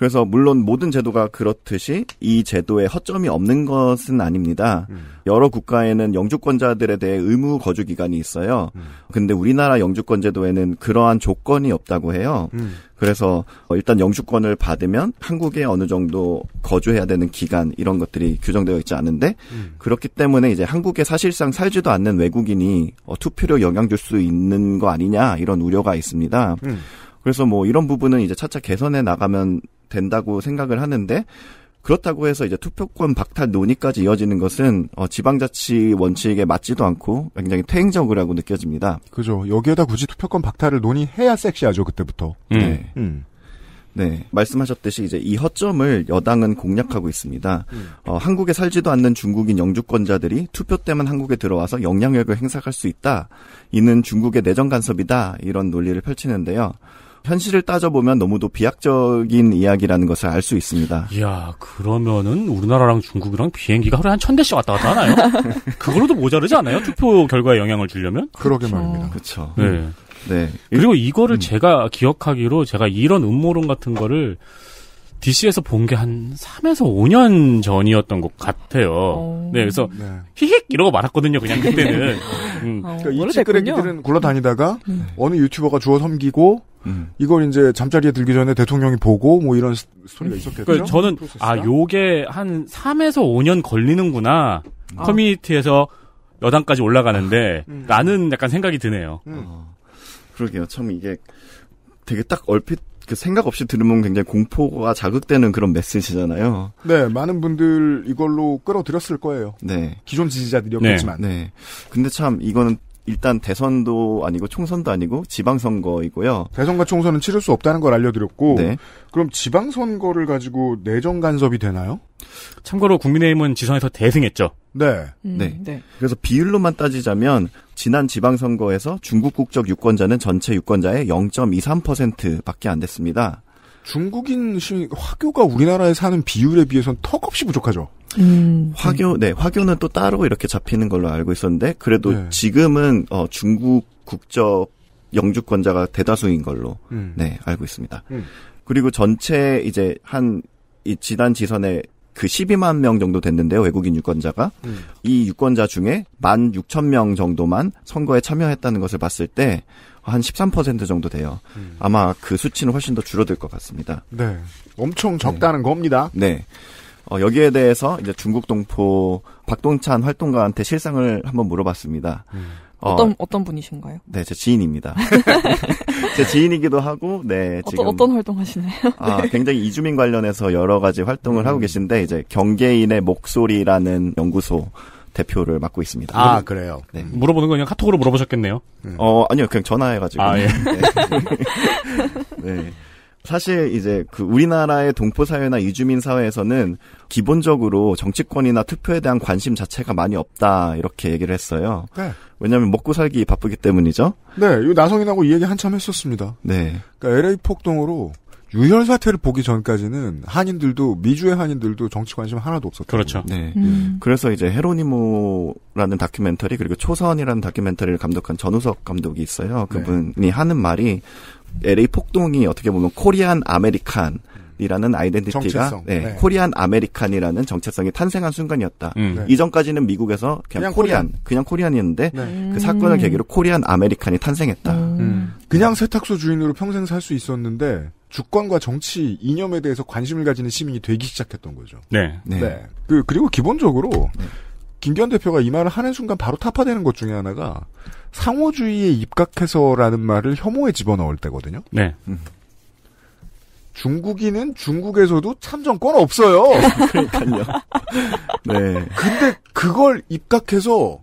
그래서 물론 모든 제도가 그렇듯이 이 제도에 허점이 없는 것은 아닙니다. 음. 여러 국가에는 영주권자들에 대해 의무 거주 기간이 있어요. 음. 근데 우리나라 영주권 제도에는 그러한 조건이 없다고 해요. 음. 그래서 일단 영주권을 받으면 한국에 어느 정도 거주해야 되는 기간 이런 것들이 규정되어 있지 않은데 음. 그렇기 때문에 이제 한국에 사실상 살지도 않는 외국인이 어, 투표로 영향 줄 수 있는 거 아니냐 이런 우려가 있습니다. 음. 그래서 뭐 이런 부분은 이제 차차 개선해 나가면 된다고 생각을 하는데 그렇다고 해서 이제 투표권 박탈 논의까지 이어지는 것은 어, 지방자치 원칙에 맞지도 않고 굉장히 퇴행적이라고 느껴집니다. 그죠. 여기에다 굳이 투표권 박탈을 논의해야 섹시하죠 그때부터. 음. 네. 음. 네. 말씀하셨듯이 이제 이 허점을 여당은 공략하고 있습니다. 어, 한국에 살지도 않는 중국인 영주권자들이 투표 때만 한국에 들어와서 영향력을 행사할 수 있다. 이는 중국의 내정 간섭이다. 이런 논리를 펼치는데요. 현실을 따져보면 너무도 비약적인 이야기라는 것을 알 수 있습니다. 이야, 그러면은 우리나라랑 중국이랑 비행기가 하루에 한 천 대씩 왔다 갔다 하나요? 그걸로도 모자르지 않아요? 투표 결과에 영향을 주려면? 그러게 그쵸. 그렇죠. 말입니다. 그렇죠. 네. 네. 그리고 이거를 음. 제가 기억하기로 제가 이런 음모론 같은 거를 DC에서 본 게 한 3에서 5년 전이었던 것 같아요. 오. 어. 네, 그래서 네. 히힛 이러고 말았거든요. 그냥 그때는. 음. 어, 그러니까 이 찌끄레기들은 굴러다니다가 음. 어느 유튜버가 주워 섬기고 음. 이걸 이제 잠자리에 들기 전에 대통령이 보고 뭐 이런 소리가 그러니까 있었겠죠. 그러니까 저는 프로세스가? 아 요게 한 3에서 5년 걸리는구나 아. 커뮤니티에서 여당까지 올라가는데 아. 음. 라는 약간 생각이 드네요. 음. 어. 그러게요. 참 이게 되게 딱 얼핏 그 생각 없이 들으면 굉장히 공포가 자극되는 그런 메시지잖아요. 네, 많은 분들 이걸로 끌어들였을 거예요. 네. 기존 지지자들이었겠지만. 네. 네. 근데 참 이거는 일단 대선도 아니고 총선도 아니고 지방선거이고요. 대선과 총선은 치를 수 없다는 걸 알려드렸고, 네. 그럼 지방선거를 가지고 내정 간섭이 되나요? 참고로 국민의힘은 지선에서 대승했죠. 네. 음, 네. 네. 그래서 비율로만 따지자면 지난 지방선거에서 중국 국적 유권자는 전체 유권자의 0.23%밖에 안 됐습니다. 중국인 시, 화교가 우리나라에 사는 비율에 비해선 턱없이 부족하죠. 음, 화교, 네, 화교는 또 따로 이렇게 잡히는 걸로 알고 있었는데, 그래도 네. 지금은 어, 중국 국적 영주권자가 대다수인 걸로, 음. 네, 알고 있습니다. 음. 그리고 전체 이제 한, 이 지단 지선에 그 12만 명 정도 됐는데요, 외국인 유권자가. 음. 이 유권자 중에 1만 6천 명 정도만 선거에 참여했다는 것을 봤을 때, 한13% 정도 돼요. 음. 아마 그 수치는 훨씬 더 줄어들 것 같습니다. 네. 엄청 적다는 네. 겁니다. 네. 어, 여기에 대해서 이제 중국 동포 박동찬 활동가한테 실상을 한번 물어봤습니다. 음. 어, 떤어 어떤 분이신가요? 네, 제 지인입니다. 제 지인이기도 하고, 네 지금 어떤, 어떤 활동하시나요? 아, 굉장히 이주민 관련해서 여러 가지 활동을 음. 하고 계신데 이제 경계인의 목소리라는 연구소. 대표를 맡고 있습니다. 아 그래요. 네. 음. 물어보는 건 그냥 카톡으로 물어보셨겠네요. 음. 어 아니요 그냥 전화해가지고. 아 예. 네. 사실 이제 그 우리나라의 동포 사회나 이주민 사회에서는 기본적으로 정치권이나 투표에 대한 관심 자체가 많이 없다 이렇게 얘기를 했어요. 네. 왜냐하면 먹고 살기 바쁘기 때문이죠. 네, 이 나성인하고 이 얘기 한참 했었습니다. 네. 그러니까 LA 폭동으로 유혈 사태를 보기 전까지는 한인들도 미주의 한인들도 정치 관심 하나도 없었죠. 그렇죠. 네. 예. 음. 그래서 이제 헤로니모라는 다큐멘터리 그리고 초선이라는 다큐멘터리를 감독한 전우석 감독이 있어요. 그분이 네. 하는 말이 LA 폭동이 어떻게 보면 코리안 아메리칸 이라는 아이덴티티가 네, 네. 코리안 아메리칸이라는 정체성이 탄생한 순간이었다. 음. 네. 이전까지는 미국에서 그냥, 그냥 코리안, 코리안, 그냥 코리안이었는데 네. 그 사건을 음. 계기로 코리안 아메리칸이 탄생했다. 음. 음. 네. 그냥 세탁소 주인으로 평생 살 수 있었는데 주권과 정치 이념에 대해서 관심을 가지는 시민이 되기 시작했던 거죠. 네. 네. 네. 그, 그리고 기본적으로 김기현 대표가 이 말을 하는 순간 바로 타파되는 것 중에 하나가 상호주의에 입각해서라는 말을 혐오에 집어넣을 때거든요. 네. 음. 중국인은 중국에서도 참정권 없어요. 그러니까요. 네. 근데 그걸 입각해서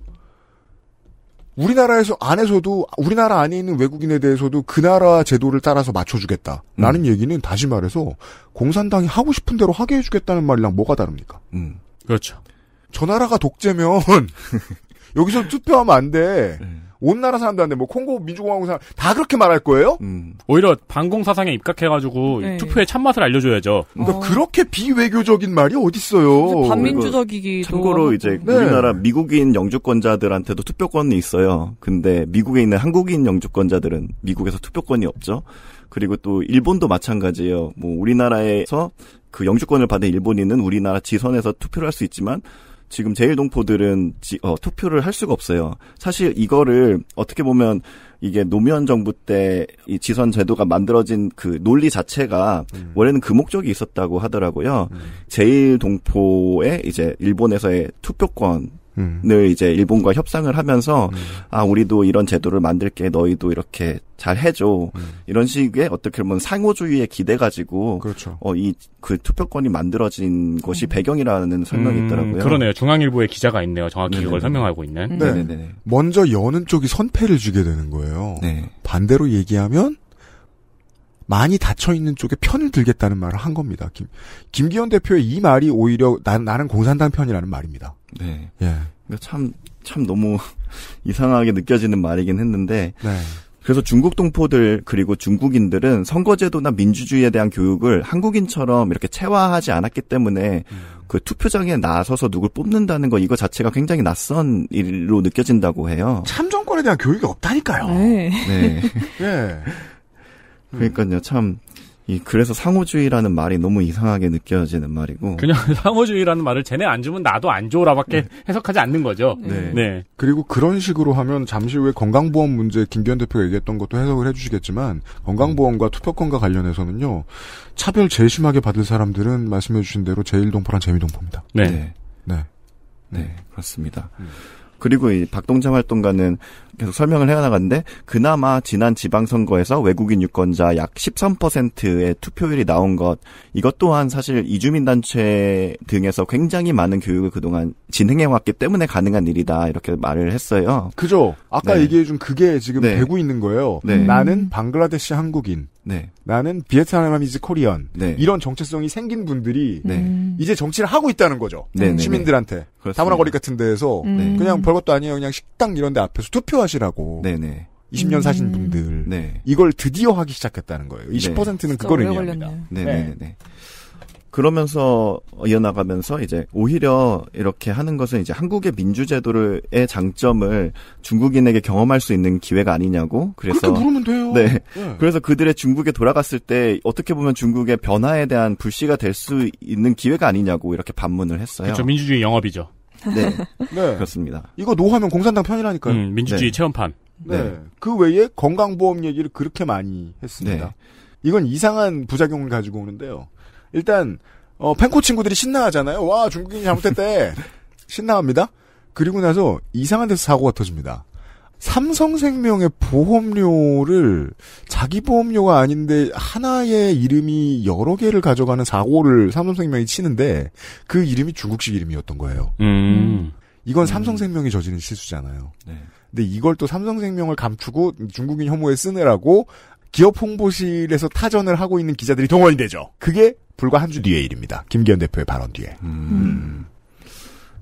우리나라에서 안에서도 우리나라 안에 있는 외국인에 대해서도 그 나라 제도를 따라서 맞춰주겠다라는 음. 얘기는 다시 말해서 공산당이 하고 싶은 대로 하게 해주겠다는 말이랑 뭐가 다릅니까? 음. 그렇죠. 저 나라가 독재면 여기서 투표하면 안 돼. 음. 온 나라 사람들한테 뭐 콩고 민주공화국 사람 다 그렇게 말할 거예요? 음. 오히려 반공 사상에 입각해가지고 네. 투표의 참맛을 알려줘야죠. 그러니까 어. 그렇게 비외교적인 말이 어딨어요? 반민주적이기도. 참고로 이제 네. 우리나라 미국인 영주권자들한테도 투표권이 있어요. 근데 미국에 있는 한국인 영주권자들은 미국에서 투표권이 없죠. 그리고 또 일본도 마찬가지예요. 뭐 우리나라에서 그 영주권을 받은 일본인은 우리나라 지선에서 투표를 할 수 있지만 지금 제일 동포들은 지, 어, 투표를 할 수가 없어요. 사실 이거를 어떻게 보면 이게 노무현 정부 때 이 지선 제도가 만들어진 그 논리 자체가 음. 원래는 그 목적이 있었다고 하더라고요. 음. 제일 동포의 이제 일본에서의 투표권 음. 늘 이제 일본과 협상을 하면서 음. 아 우리도 이런 제도를 만들게 너희도 이렇게 잘 해줘 음. 이런 식의 어떻게 보면 상호주의에 기대 가지고 그렇죠. 어이 그 투표권이 만들어진 것이 음. 배경이라는 설명이 음, 있더라고요. 그러네요. 중앙일보의 기자가 있네요. 정확히 네네. 이걸 설명하고 있네. 네. 네네네. 네. 먼저 여는 쪽이 선패를 주게 되는 거예요. 네. 반대로 얘기하면 많이 닫혀 있는 쪽에 편을 들겠다는 말을 한 겁니다. 김 김기현 대표의 이 말이 오히려 나, 나는 공산당 편이라는 말입니다. 네. 예. 그러니까 참, 참 너무 이상하게 느껴지는 말이긴 했는데. 네. 그래서 중국 동포들 그리고 중국인들은 선거제도나 민주주의에 대한 교육을 한국인처럼 이렇게 체화하지 않았기 때문에 음. 그 투표장에 나서서 누굴 뽑는다는 거 이거 자체가 굉장히 낯선 일로 느껴진다고 해요. 참정권에 대한 교육이 없다니까요. 네. 네. 네. 그러니까요, 참이 그래서 상호주의라는 말이 너무 이상하게 느껴지는 말이고 그냥 상호주의라는 말을 쟤네 안 주면 나도 안 줘라밖에 네. 해석하지 않는 거죠. 네. 네. 네. 그리고 그런 식으로 하면 잠시 후에 건강보험 문제 김기현 대표가 얘기했던 것도 해석을 해주시겠지만 건강보험과 투표권과 관련해서는요 차별 제일 심하게 받을 사람들은 말씀해주신 대로 제일동포랑 재미동포입니다. 네. 네. 네. 네. 그렇습니다. 음. 그리고 이 박동자 활동가는 계속 설명을 해나갔는데 그나마 지난 지방선거에서 외국인 유권자 약 13%의 투표율이 나온 것 이것 또한 사실 이주민단체 등에서 굉장히 많은 교육을 그동안 진행해왔기 때문에 가능한 일이다 이렇게 말을 했어요. 그죠. 아까 네. 얘기해준 그게 지금 네. 되고 있는 거예요. 네. 나는 방글라데시 한국인. 네. 나는 비에트남이즈 코리언 네. 이런 정체성이 생긴 분들이 네. 이제 정치를 하고 있다는 거죠. 네, 네, 네. 시민들한테 다문화 거리 같은 데에서 그냥 별것도 아니에요. 그냥 식당 이런 데 앞에서 투표하 하시라고. 네네. 20년 사신 음. 분들 네. 이걸 드디어 하기 시작했다는 거예요. 20%는 그걸 의미합니다. 네네네. 네. 그러면서 이어나가면서 이제 오히려 이렇게 하는 것은 이제 한국의 민주제도의 장점을 중국인에게 경험할 수 있는 기회가 아니냐고 그래서 물으면 돼요. 네. 네. 그래서 그들의 중국에 돌아갔을 때 어떻게 보면 중국의 변화에 대한 불씨가 될 수 있는 기회가 아니냐고 이렇게 반문을 했어요. 그렇죠. 민주주의 영업이죠. 네. 네. 그렇습니다. 이거 노하면 공산당 편이라니까요. 음, 민주주의 네. 체험판. 네. 네. 그 외에 건강보험 얘기를 그렇게 많이 했습니다. 네. 이건 이상한 부작용을 가지고 오는데요. 일단 어, 팬코 친구들이 신나하잖아요. 와 중국인이 잘못했대. 신나합니다. 그리고 나서 이상한 데서 사고가 터집니다. 삼성생명의 보험료를 자기 보험료가 아닌데 하나의 이름이 여러 개를 가져가는 사고를 삼성생명이 치는데 그 이름이 중국식 이름이었던 거예요. 음. 이건 음. 삼성생명이 저지른 실수잖아요. 네. 근데 이걸 또 삼성생명을 감추고 중국인 혐오에 쓰느라고 기업 홍보실에서 타전을 하고 있는 기자들이 동원이 되죠. 그게 불과 한 주 뒤의 일입니다. 김기현 대표의 발언 뒤에. 음. 음.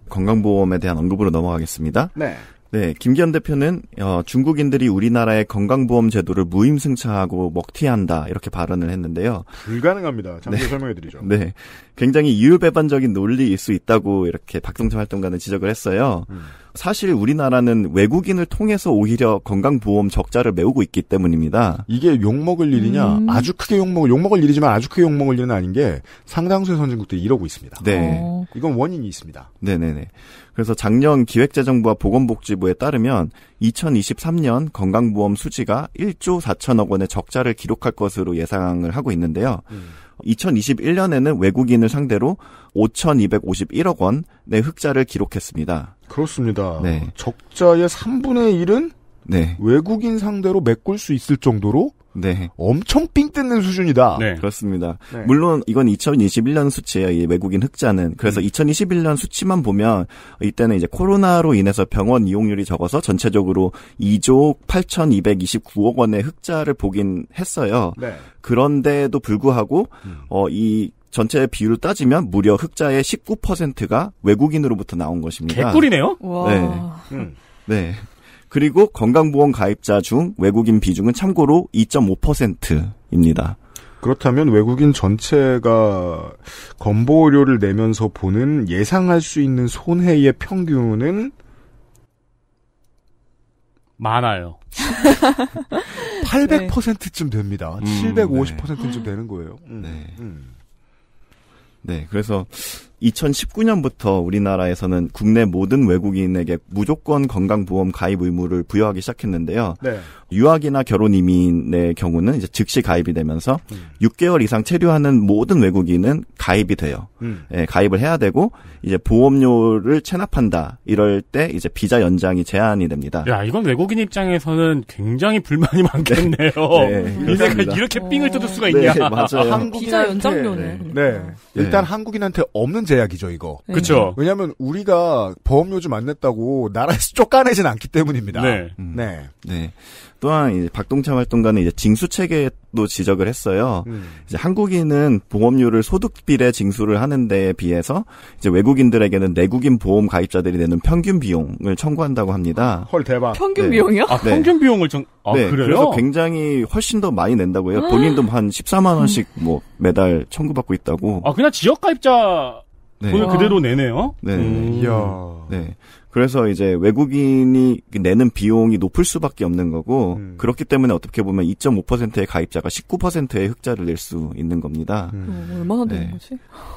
건강보험에 대한 언급으로 넘어가겠습니다. 네. 네, 김기현 대표는 어, 중국인들이 우리나라의 건강보험 제도를 무임승차하고 먹튀한다 이렇게 발언을 했는데요. 불가능합니다. 잠시 네. 설명해드리죠. 네, 굉장히 이율배반적인 논리일 수 있다고 이렇게 박동철 활동가는 지적을 했어요. 음. 사실 우리나라는 외국인을 통해서 오히려 건강보험 적자를 메우고 있기 때문입니다. 이게 욕먹을 일이냐? 음. 아주 크게 욕먹을 욕먹을 일이지만 아주 크게 욕먹을 일은 아닌 게 상당수의 선진국들이 이러고 있습니다. 네, 어. 이건 원인이 있습니다. 네네네. 네, 네. 그래서 작년 기획재정부와 보건복지부에 따르면 2023년 건강보험 수지가 1조 4천억 원의 적자를 기록할 것으로 예상을 하고 있는데요. 음. 2021년에는 외국인을 상대로 5,251억 원의 흑자를 기록했습니다. 그렇습니다. 네. 적자의 3분의 1은 네. 외국인 상대로 메꿀 수 있을 정도로 네. 엄청 삥 뜯는 수준이다. 네. 그렇습니다. 네. 물론 이건 2021년 수치예요. 외국인 흑자는. 그래서 음. 2021년 수치만 보면 이때는 이제 코로나로 인해서 병원 이용률이 적어서 전체적으로 2조 8,229억 원의 흑자를 보긴 했어요. 네. 그런데도 불구하고 음. 어, 이 전체 비율을 따지면 무려 흑자의 19%가 외국인으로부터 나온 것입니다. 개꿀이네요. 와. 네. 음. 네. 그리고 건강보험 가입자 중 외국인 비중은 참고로 2.5%입니다. 그렇다면 외국인 전체가 건보료를 내면서 보는 예상할 수 있는 손해의 평균은 많아요. 800%쯤 됩니다. 음, 750%쯤 네. 되는 거예요. 음, 네. 음. 네, 그래서 2019년부터 우리나라에서는 국내 모든 외국인에게 무조건 건강보험 가입 의무를 부여하기 시작했는데요. 네. 유학이나 결혼 이민의 경우는 이제 즉시 가입이 되면서 음. 6개월 이상 체류하는 모든 외국인은 가입이 돼요. 음. 예, 가입을 해야 되고 이제 보험료를 체납한다 이럴 때 이제 비자 연장이 제한이 됩니다. 야 이건 외국인 입장에서는 굉장히 불만이 네. 많겠네요. 네, 네, 인생 이렇게 삥을 뜯을 수가 네, 있냐? 네, 맞아요. 아, 비자 연장료네. 네. 네. 일단 한국인한테 없는 제약이죠 이거. 그렇죠. 왜냐하면 우리가 보험료 좀 안 냈다고 나라에서 쫓아내진 않기 때문입니다. 네. 음. 네. 네. 또한 이제 박동찬 활동가는 이제 징수 체계도 지적을 했어요. 음. 이제 한국인은 보험료를 소득비례 징수를 하는데 비해서 이제 외국인들에게는 내국인 보험 가입자들이 내는 평균 비용을 청구한다고 합니다. 헐 대박. 평균 네. 비용이요? 아, 네. 평균 비용을 정. 아, 네, 그래요? 그래서 굉장히 훨씬 더 많이 낸다고 해요. 본인도 아. 한 14만 원씩 음. 뭐 매달 청구받고 있다고. 아 그냥 지역 가입자 네. 돈을 그대로 내네요. 네. 음. 이야. 네. 그래서 이제 외국인이 내는 비용이 높을 수밖에 없는 거고 음. 그렇기 때문에 어떻게 보면 2.5%의 가입자가 19%의 흑자를 낼 수 있는 겁니다. 음. 어, 뭐 얼마나 되는 네. 거지?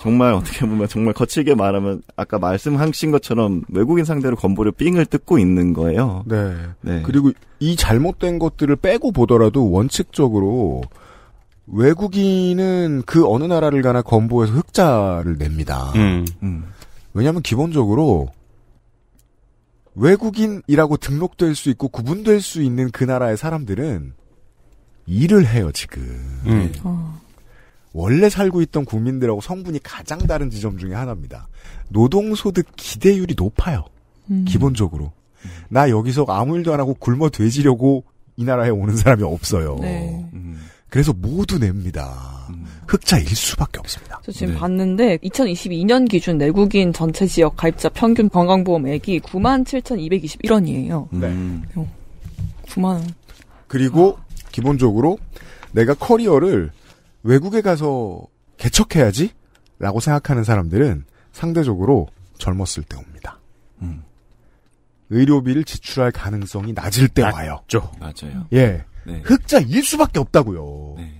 정말 어떻게 보면 정말 거칠게 말하면 아까 말씀하신 것처럼 외국인 상대로 건보료 삥을 뜯고 있는 거예요. 네. 네. 그리고 이 잘못된 것들을 빼고 보더라도 원칙적으로 외국인은 그 어느 나라를 가나 건보에서 흑자를 냅니다. 음. 음. 왜냐하면 기본적으로 외국인이라고 등록될 수 있고 구분될 수 있는 그 나라의 사람들은 일을 해요 지금. 음. 어. 원래 살고 있던 국민들하고 성분이 가장 다른 지점 중에 하나입니다. 노동소득 기대율이 높아요. 음. 기본적으로. 나 여기서 아무 일도 안 하고 굶어 돼지려고 이 나라에 오는 사람이 없어요. 네. 음. 그래서 모두 냅니다. 음. 흑자일 수밖에 없습니다. 저 지금 네. 봤는데 2022년 기준 내국인 전체 지역 가입자 평균 건강보험액이 97,221원이에요. 네. 음. 9만 어, 그리고 아. 기본적으로 내가 커리어를 외국에 가서 개척해야지 라고 생각하는 사람들은 상대적으로 젊었을 때 옵니다. 음. 의료비를 지출할 가능성이 낮을 때 낮죠. 와요. 맞아요. 예. 네. 흑자일 수밖에 없다고요. 네.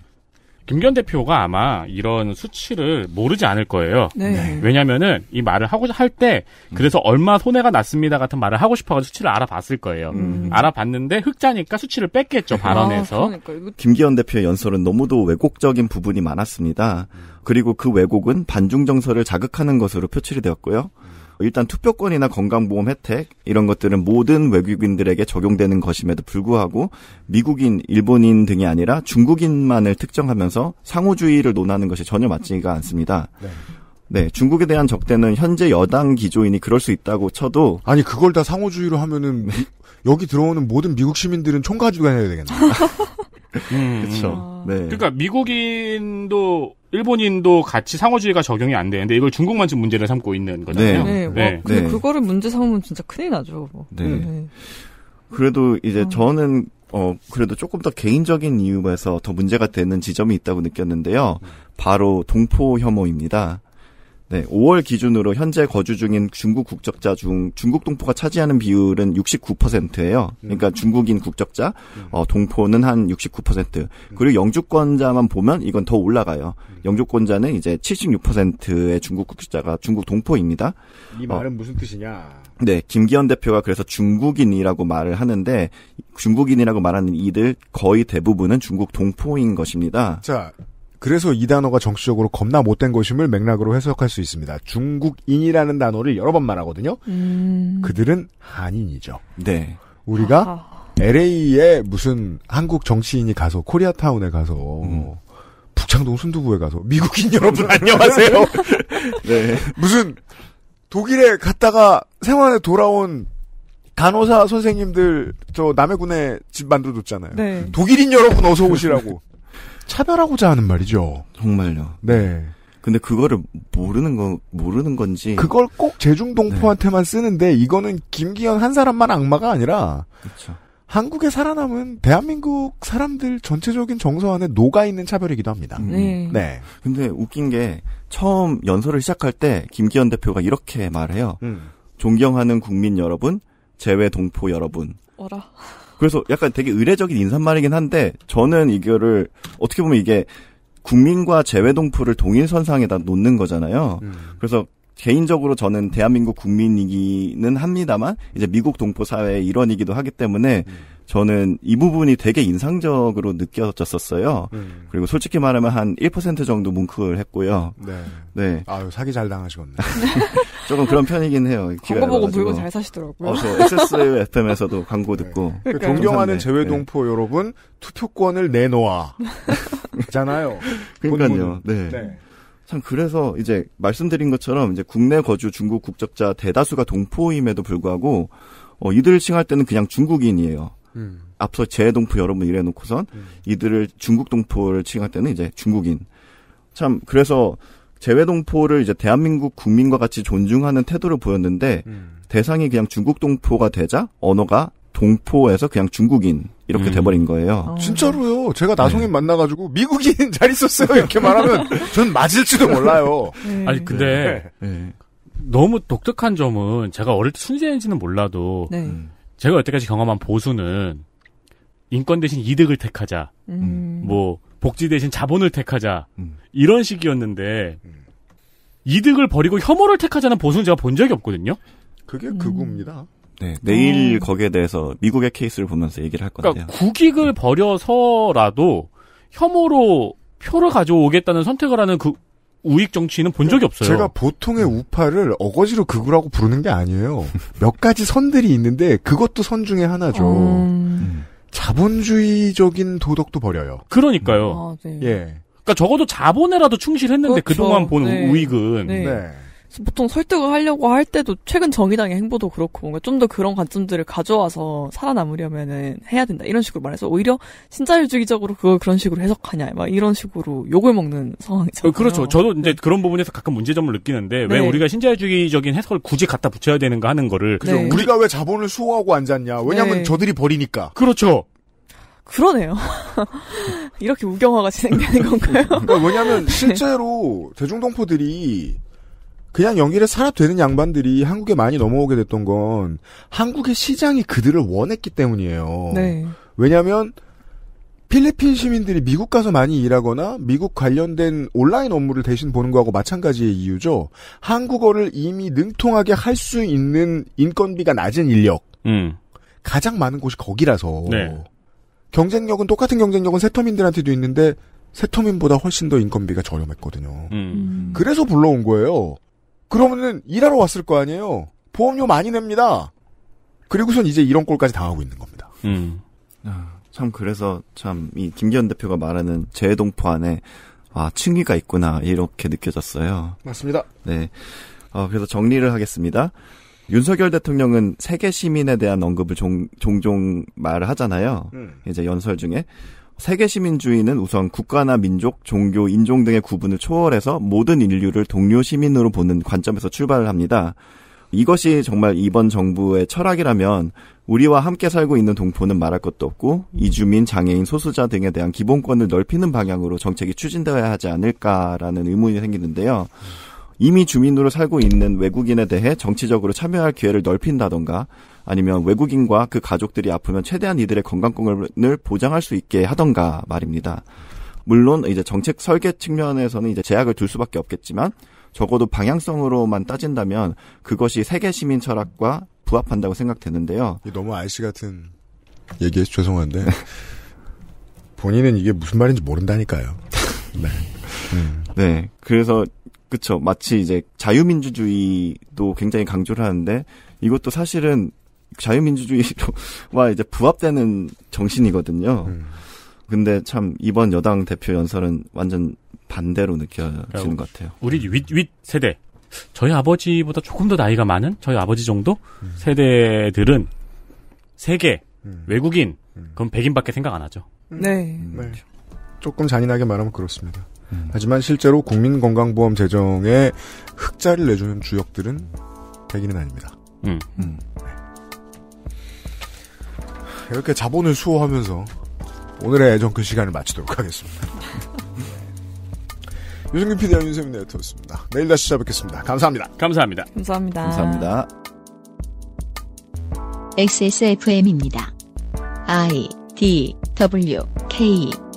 김기현 대표가 아마 이런 수치를 모르지 않을 거예요. 네. 네. 왜냐면은 이 말을 하고자 할 때 그래서 얼마 손해가 났습니다 같은 말을 하고 싶어 가지고 수치를 알아봤을 거예요. 음. 알아봤는데 흑자니까 수치를 뺐겠죠 아, 발언에서. 아, 그러니까. 김기현 대표의 연설은 너무도 왜곡적인 부분이 많았습니다. 그리고 그 왜곡은 반중 정서를 자극하는 것으로 표출이 되었고요. 일단 투표권이나 건강보험 혜택 이런 것들은 모든 외국인들에게 적용되는 것임에도 불구하고 미국인, 일본인 등이 아니라 중국인만을 특정하면서 상호주의를 논하는 것이 전혀 맞지가 않습니다. 네. 네 중국에 대한 적대는 현재 여당 기조인이 그럴 수 있다고 쳐도 아니 그걸 다 상호주의로 하면은 미, 여기 들어오는 모든 미국 시민들은 총가지고 다녀야 되겠네. 그렇죠. 네. 그러니까 미국인도 일본인도 같이 상호주의가 적용이 안 되는데 이걸 중국만 지금 문제를 삼고 있는 거잖아요. 네. 네. 뭐, 네. 근데 네. 그거를 문제 삼으면 진짜 큰일 나죠. 뭐. 네. 네. 그래도 이제 어. 저는 어 그래도 조금 더 개인적인 이유에서 더 문제가 되는 지점이 있다고 느꼈는데요. 바로 동포 혐오입니다. 네, 5월 기준으로 현재 거주 중인 중국 국적자 중 중국 동포가 차지하는 비율은 69%예요. 그러니까 중국인 국적자, 어, 동포는 한 69%. 그리고 영주권자만 보면 이건 더 올라가요. 영주권자는 이제 76%의 중국 국적자가 중국 동포입니다. 이 말은 어, 무슨 뜻이냐? 네, 김기현 대표가 그래서 중국인이라고 말을 하는데 중국인이라고 말하는 이들 거의 대부분은 중국 동포인 것입니다. 자, 그래서 이 단어가 정치적으로 겁나 못된 것임을 맥락으로 해석할 수 있습니다. 중국인이라는 단어를 여러 번 말하거든요. 음... 그들은 한인이죠. 네. 우리가 아하. LA에 무슨 한국 정치인이 가서 코리아타운에 가서 음. 북창동 순두부에 가서 미국인 여러분 안녕하세요. 네. 무슨 독일에 갔다가 생활에 돌아온 간호사 선생님들 저 남해군에 집만들어줬잖아요 네. 독일인 여러분 어서 오시라고. 차별하고자 하는 말이죠. 정말요. 네. 근데 그거를 모르는 거 모르는 건지 그걸 꼭 재중동포한테만 네. 쓰는데 이거는 김기현 한 사람만 악마가 아니라 그렇죠. 한국에 살아남은 대한민국 사람들 전체적인 정서 안에 녹아 있는 차별이기도 합니다. 음. 네. 네. 근데 웃긴 게 처음 연설을 시작할 때 김기현 대표가 이렇게 말해요. 음. 존경하는 국민 여러분, 제외 동포 여러분. 어라. 그래서 약간 되게 의례적인 인사말이긴 한데 저는 이거를 어떻게 보면 이게 국민과 재외동포를 동일선상에다 놓는 거잖아요. 음. 그래서 개인적으로 저는 대한민국 국민이기는 합니다만 이제 미국 동포 사회의 일원이기도 하기 때문에 음. 저는 이 부분이 되게 인상적으로 느껴졌었어요. 음. 그리고 솔직히 말하면 한 1% 정도 뭉클 했고요. 네. 네. 아유, 사기 잘 당하시겠네. 조금 그런 편이긴 해요. 광고 보고 물고 잘 사시더라고요. 어, 저 SSFM에서도 광고 네. 듣고. 그 존경하는 재외동포 네. 여러분, 투표권을 내놓아. 있 잖아요. 그러니까요. 네. 네. 참 그래서 이제 말씀드린 것처럼 이제 국내 거주 중국 국적자 대다수가 동포임에도 불구하고 어, 이들을 칭할 때는 그냥 중국인이에요. 음. 앞서 제 동포 여러분 이래놓고선 음. 이들을 중국 동포를 칭할 때는 이제 중국인. 참 그래서 제외 동포를 이제 대한민국 국민과 같이 존중하는 태도를 보였는데 음. 대상이 그냥 중국 동포가 되자 언어가 동포에서 그냥 중국인 이렇게 음. 돼버린 거예요. 어. 진짜로요. 제가 나송인 네. 만나가지고 미국인 잘 있었어요 이렇게 말하면 전 맞을지도 몰라요. 네. 네. 아니 근데 네. 네. 너무 독특한 점은 제가 어릴 때순수인지는 몰라도 네. 음. 제가 여태까지 경험한 보수는 인권 대신 이득을 택하자, 음. 뭐 복지 대신 자본을 택하자 음. 이런 식이었는데 음. 이득을 버리고 혐오를 택하자는 보수는 제가 본 적이 없거든요. 그게 그우입니다 음. 네, 내일 음. 거기에 대해서 미국의 케이스를 보면서 얘기를 할거데요 그러니까 국익을 버려서라도 혐오로 표를 가져오겠다는 선택을 하는 그 우익 정치인은 본 적이 없어요. 제가 보통의 우파를 어거지로 극우라고 부르는 게 아니에요. 몇 가지 선들이 있는데 그것도 선 중에 하나죠. 음... 자본주의적인 도덕도 버려요. 그러니까요. 음. 아, 네. 예. 그러니까 적어도 자본에라도 충실했는데 그렇죠. 그동안 본 네. 우익은 네. 네. 보통 설득을 하려고 할 때도 최근 정의당의 행보도 그렇고 뭔가 좀 더 그런 관점들을 가져와서 살아남으려면은 해야 된다 이런 식으로 말해서 오히려 신자유주의적으로 그걸 그런 식으로 해석하냐 막 이런 식으로 욕을 먹는 상황이죠. 어, 그렇죠. 저도 이제 네. 그런 부분에서 가끔 문제점을 느끼는데 네. 왜 우리가 신자유주의적인 해석을 굳이 갖다 붙여야 되는가 하는 거를 그죠. 네. 우리가 왜 자본을 수호하고 앉았냐? 왜냐면 네. 저들이 버리니까. 그렇죠. 그러네요. 이렇게 우경화가 진행되는 건가요? 그러니까 왜냐면 네. 실제로 대중동포들이 그냥 연기를 살아 도 되는 양반들이 한국에 많이 넘어오게 됐던 건 한국의 시장이 그들을 원했기 때문이에요. 네. 왜냐하면 필리핀 시민들이 미국 가서 많이 일하거나 미국 관련된 온라인 업무를 대신 보는 거하고 마찬가지의 이유죠. 한국어를 이미 능통하게 할 수 있는 인건비가 낮은 인력. 음. 가장 많은 곳이 거기라서. 네. 경쟁력은 똑같은 경쟁력은 세터민들한테도 있는데 세터민보다 훨씬 더 인건비가 저렴했거든요. 음. 음. 그래서 불러온 거예요. 그러면은 일하러 왔을 거 아니에요. 보험료 많이 냅니다. 그리고선 이제 이런 꼴까지 당하고 있는 겁니다. 음. 아, 참 그래서 참 이 김기현 대표가 말하는 재해동포 안에 아 층위가 있구나 이렇게 느껴졌어요. 맞습니다. 네. 어, 그래서 정리를 하겠습니다. 윤석열 대통령은 세계 시민에 대한 언급을 종, 종말 을 하잖아요. 음. 이제 연설 중에. 세계 시민주의는 우선 국가나 민족, 종교, 인종 등의 구분을 초월해서 모든 인류를 동료 시민으로 보는 관점에서 출발을 합니다. 이것이 정말 이번 정부의 철학이라면 우리와 함께 살고 있는 동포는 말할 것도 없고 이주민, 장애인, 소수자 등에 대한 기본권을 넓히는 방향으로 정책이 추진되어야 하지 않을까라는 의문이 생기는데요. 이미 주민으로 살고 있는 외국인에 대해 정치적으로 참여할 기회를 넓힌다던가 아니면 외국인과 그 가족들이 아프면 최대한 이들의 건강권을 보장할 수 있게 하던가 말입니다. 물론 이제 정책 설계 측면에서는 이제 제약을 둘 수밖에 없겠지만 적어도 방향성으로만 따진다면 그것이 세계 시민 철학과 부합한다고 생각되는데요. 너무 아이씨 같은 얘기해서 죄송한데 본인은 이게 무슨 말인지 모른다니까요. 네. 음. 네. 그래서 그쵸 마치 이제 자유민주주의도 굉장히 강조를 하는데 이것도 사실은 자유민주주의와 이제 부합되는 정신이거든요. 음. 근데 참 이번 여당 대표 연설은 완전 반대로 느껴지는 것 같아요. 우리 윗윗 세대 저희 아버지보다 조금 더 나이가 많은 저희 아버지 정도 음. 세대들은 세계 음. 외국인 음. 그럼 백인밖에 생각 안 하죠. 음. 네. 음, 네. 그렇죠. 조금 잔인하게 말하면 그렇습니다. 음. 하지만 실제로 국민건강보험 재정에 흑자를 내주는 주역들은 백인은 아닙니다. 음. 음. 네. 이렇게 자본을 수호하면서 오늘의 애정 그 시간을 마치도록 하겠습니다. 유승균 PD와 윤세민 네트였습니다. 내일 다시 찾아뵙겠습니다. 감사합니다. 감사합니다. 감사합니다. 감사합니다. XSFM입니다. I D W K